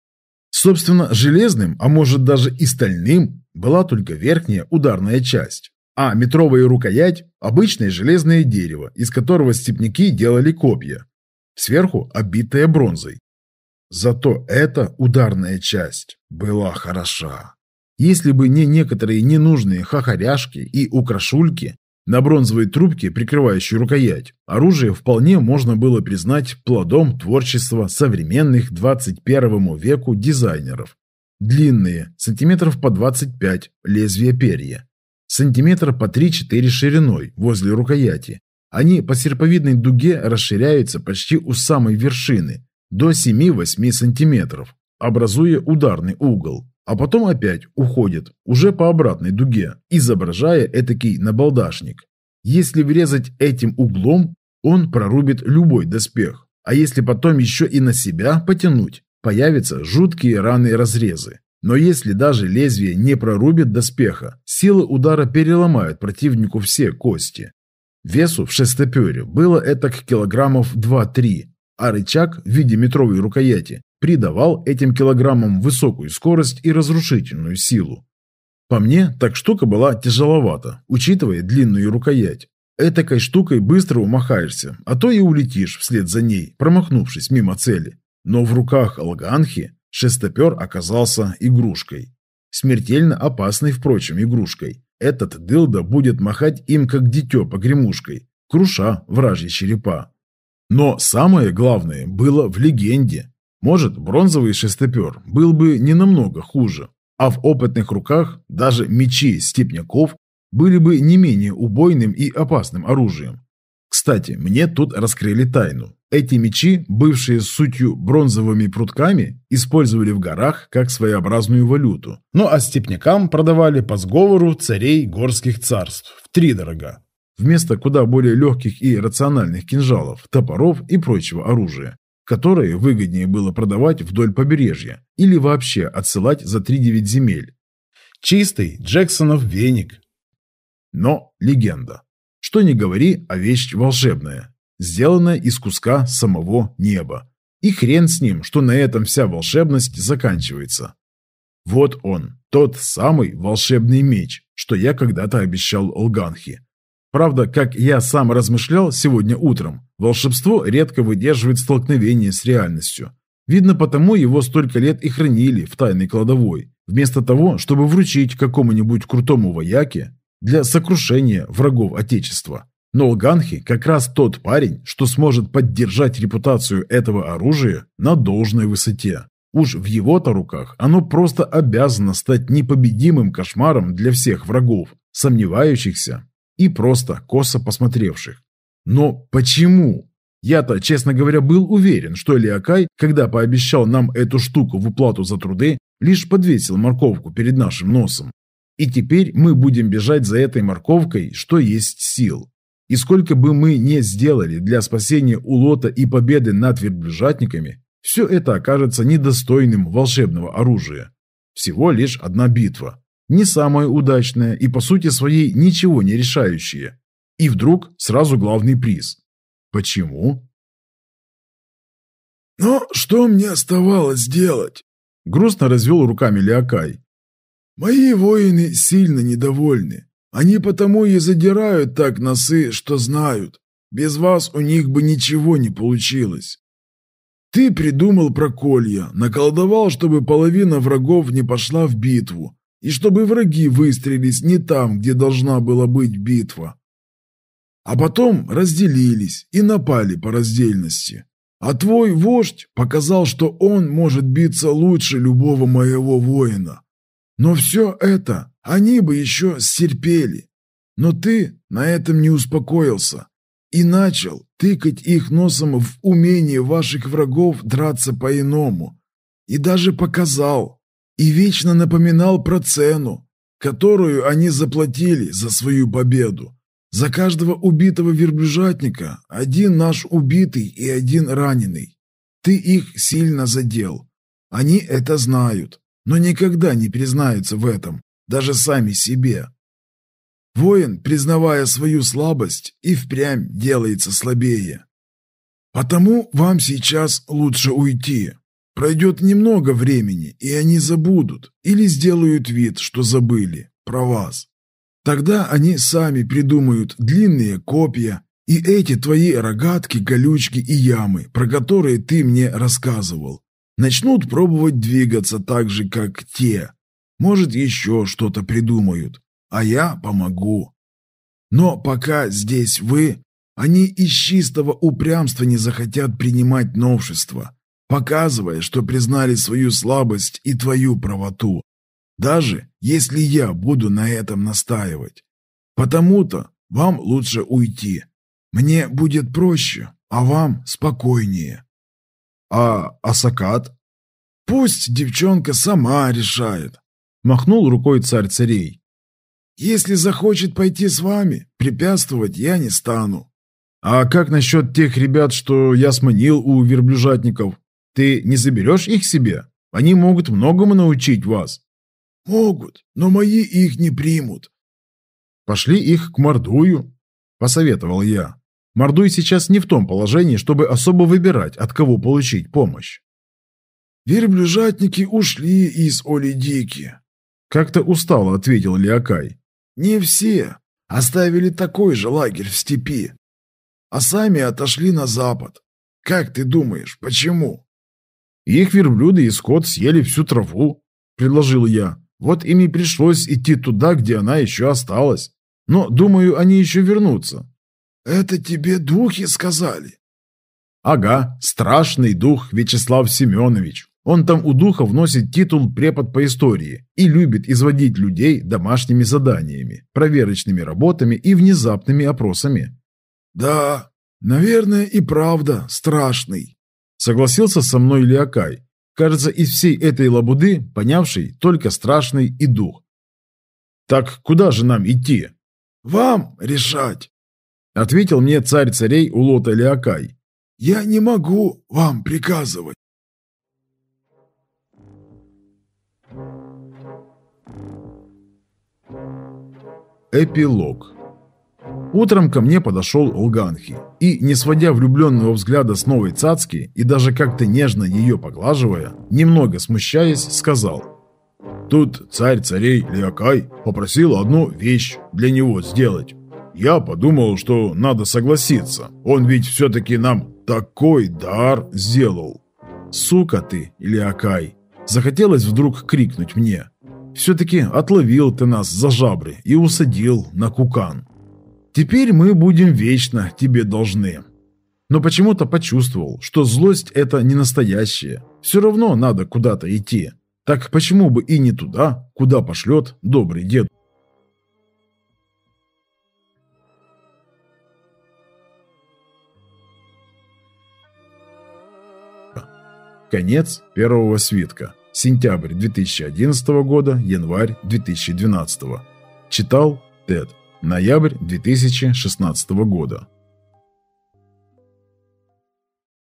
Собственно, железным, а может даже и стальным, была только верхняя ударная часть, а метровая рукоять – обычное железное дерево, из которого степняки делали копья. Сверху – обитая бронзой. Зато эта ударная часть была хороша. Если бы не некоторые ненужные хахаряшки и украшульки на бронзовой трубке, прикрывающей рукоять, оружие вполне можно было признать плодом творчества современных 21 веку дизайнеров. Длинные, сантиметров по 25, лезвия перья. Сантиметр по 3-4 шириной возле рукояти. Они по серповидной дуге расширяются почти у самой вершины, до 7-8 сантиметров, образуя ударный угол, а потом опять уходит, уже по обратной дуге, изображая этакий набалдашник. Если врезать этим углом, он прорубит любой доспех, а если потом еще и на себя потянуть, появятся жуткие раны и разрезы. Но если даже лезвие не прорубит доспеха, сила удара переломает противнику все кости. Весу в шестопере было это к килограммов 2-3, а рычаг в виде метровой рукояти придавал этим килограммам высокую скорость и разрушительную силу. По мне, так штука была тяжеловата, учитывая длинную рукоять. Этакой штукой быстро умахаешься, а то и улетишь вслед за ней, промахнувшись мимо цели. Но в руках Алганхи шестопер оказался игрушкой. Смертельно опасной, впрочем, игрушкой. Этот дылда будет махать им, как дитё погремушкой, круша вражьи черепа. Но самое главное было в легенде. Может, бронзовый шестопер был бы не намного хуже, а в опытных руках даже мечи степняков были бы не менее убойным и опасным оружием. Кстати, мне тут раскрыли тайну. Эти мечи, бывшие сутью бронзовыми прутками, использовали в горах как своеобразную валюту. Ну а степнякам продавали по сговору царей горских царств в три дорога вместо куда более легких и рациональных кинжалов, топоров и прочего оружия, которые выгоднее было продавать вдоль побережья или вообще отсылать за 3-9 земель. Чистый Джексонов веник. Но легенда. Что не говори, а вещь волшебная, сделанная из куска самого неба. И хрен с ним, что на этом вся волшебность заканчивается. Вот он, тот самый волшебный меч, что я когда-то обещал Олганхи. Правда, как я сам размышлял сегодня утром, волшебство редко выдерживает столкновение с реальностью. Видно, потому его столько лет и хранили в тайной кладовой, вместо того, чтобы вручить какому-нибудь крутому вояке для сокрушения врагов Отечества. Но Ганхи как раз тот парень, что сможет поддержать репутацию этого оружия на должной высоте. Уж в его-то руках оно просто обязано стать непобедимым кошмаром для всех врагов, сомневающихся и просто косо посмотревших. Но почему? Я-то, честно говоря, был уверен, что Лиакай, когда пообещал нам эту штуку в уплату за труды, лишь подвесил морковку перед нашим носом. И теперь мы будем бежать за этой морковкой, что есть сил. И сколько бы мы ни сделали для спасения Улота и победы над верблюжатниками, все это окажется недостойным волшебного оружия. Всего лишь одна битва не самое удачное и по сути своей ничего не решающее. И вдруг сразу главный приз. Почему? но что мне оставалось делать?» Грустно развел руками Леокай. «Мои воины сильно недовольны. Они потому и задирают так носы, что знают. Без вас у них бы ничего не получилось. Ты придумал проколья наколдовал, чтобы половина врагов не пошла в битву, и чтобы враги выстрелились не там, где должна была быть битва. А потом разделились и напали по раздельности. А твой вождь показал, что он может биться лучше любого моего воина. Но все это они бы еще стерпели. Но ты на этом не успокоился и начал тыкать их носом в умение ваших врагов драться по-иному. И даже показал, и вечно напоминал про цену, которую они заплатили за свою победу. За каждого убитого верблюжатника один наш убитый и один раненый. Ты их сильно задел. Они это знают, но никогда не признаются в этом, даже сами себе. Воин, признавая свою слабость, и впрямь делается слабее. Потому вам сейчас лучше уйти, Пройдет немного времени, и они забудут или сделают вид, что забыли про вас. Тогда они сами придумают длинные копья и эти твои рогатки, колючки и ямы, про которые ты мне рассказывал. Начнут пробовать двигаться так же, как те. Может, еще что-то придумают, а я помогу. Но пока здесь вы, они из чистого упрямства не захотят принимать новшества, показывая, что признали свою слабость и твою правоту, даже если я буду на этом настаивать. Потому-то вам лучше уйти. Мне будет проще, а вам спокойнее. А Асакат? Пусть девчонка сама решает, махнул рукой царь царей. Если захочет пойти с вами, препятствовать я не стану. А как насчет тех ребят, что я сманил у верблюжатников? Ты не заберешь их себе? Они могут многому научить вас». «Могут, но мои их не примут». «Пошли их к Мордую», — посоветовал я. Мордуй сейчас не в том положении, чтобы особо выбирать, от кого получить помощь. «Верблюжатники ушли из Олидики», — как-то устало ответил Лиакай. «Не все. Оставили такой же лагерь в степи. А сами отошли на запад. Как ты думаешь, почему?» Их верблюды и скот съели всю траву, предложил я. Вот им и пришлось идти туда, где она еще осталась. Но, думаю, они еще вернутся. Это тебе духи сказали? Ага, страшный дух Вячеслав Семенович. Он там у духов носит титул препод по истории и любит изводить людей домашними заданиями, проверочными работами и внезапными опросами. Да, наверное, и правда страшный. Согласился со мной Лиакай, кажется, из всей этой лабуды, понявший только страшный и дух. «Так куда же нам идти?» «Вам решать», — ответил мне царь царей Улота Лиакай. «Я не могу вам приказывать». Эпилог Утром ко мне подошел Лганхи и, не сводя влюбленного взгляда с новой цацки и даже как-то нежно ее поглаживая, немного смущаясь, сказал «Тут царь царей Леокай попросил одну вещь для него сделать. Я подумал, что надо согласиться, он ведь все-таки нам такой дар сделал». «Сука ты, Леокай!» Захотелось вдруг крикнуть мне. «Все-таки отловил ты нас за жабры и усадил на кукан». Теперь мы будем вечно тебе должны. Но почему-то почувствовал, что злость это не настоящее. Все равно надо куда-то идти. Так почему бы и не туда, куда пошлет добрый дед? Конец первого свитка. Сентябрь 2011 года, январь 2012. Читал Тед. Ноябрь 2016 года.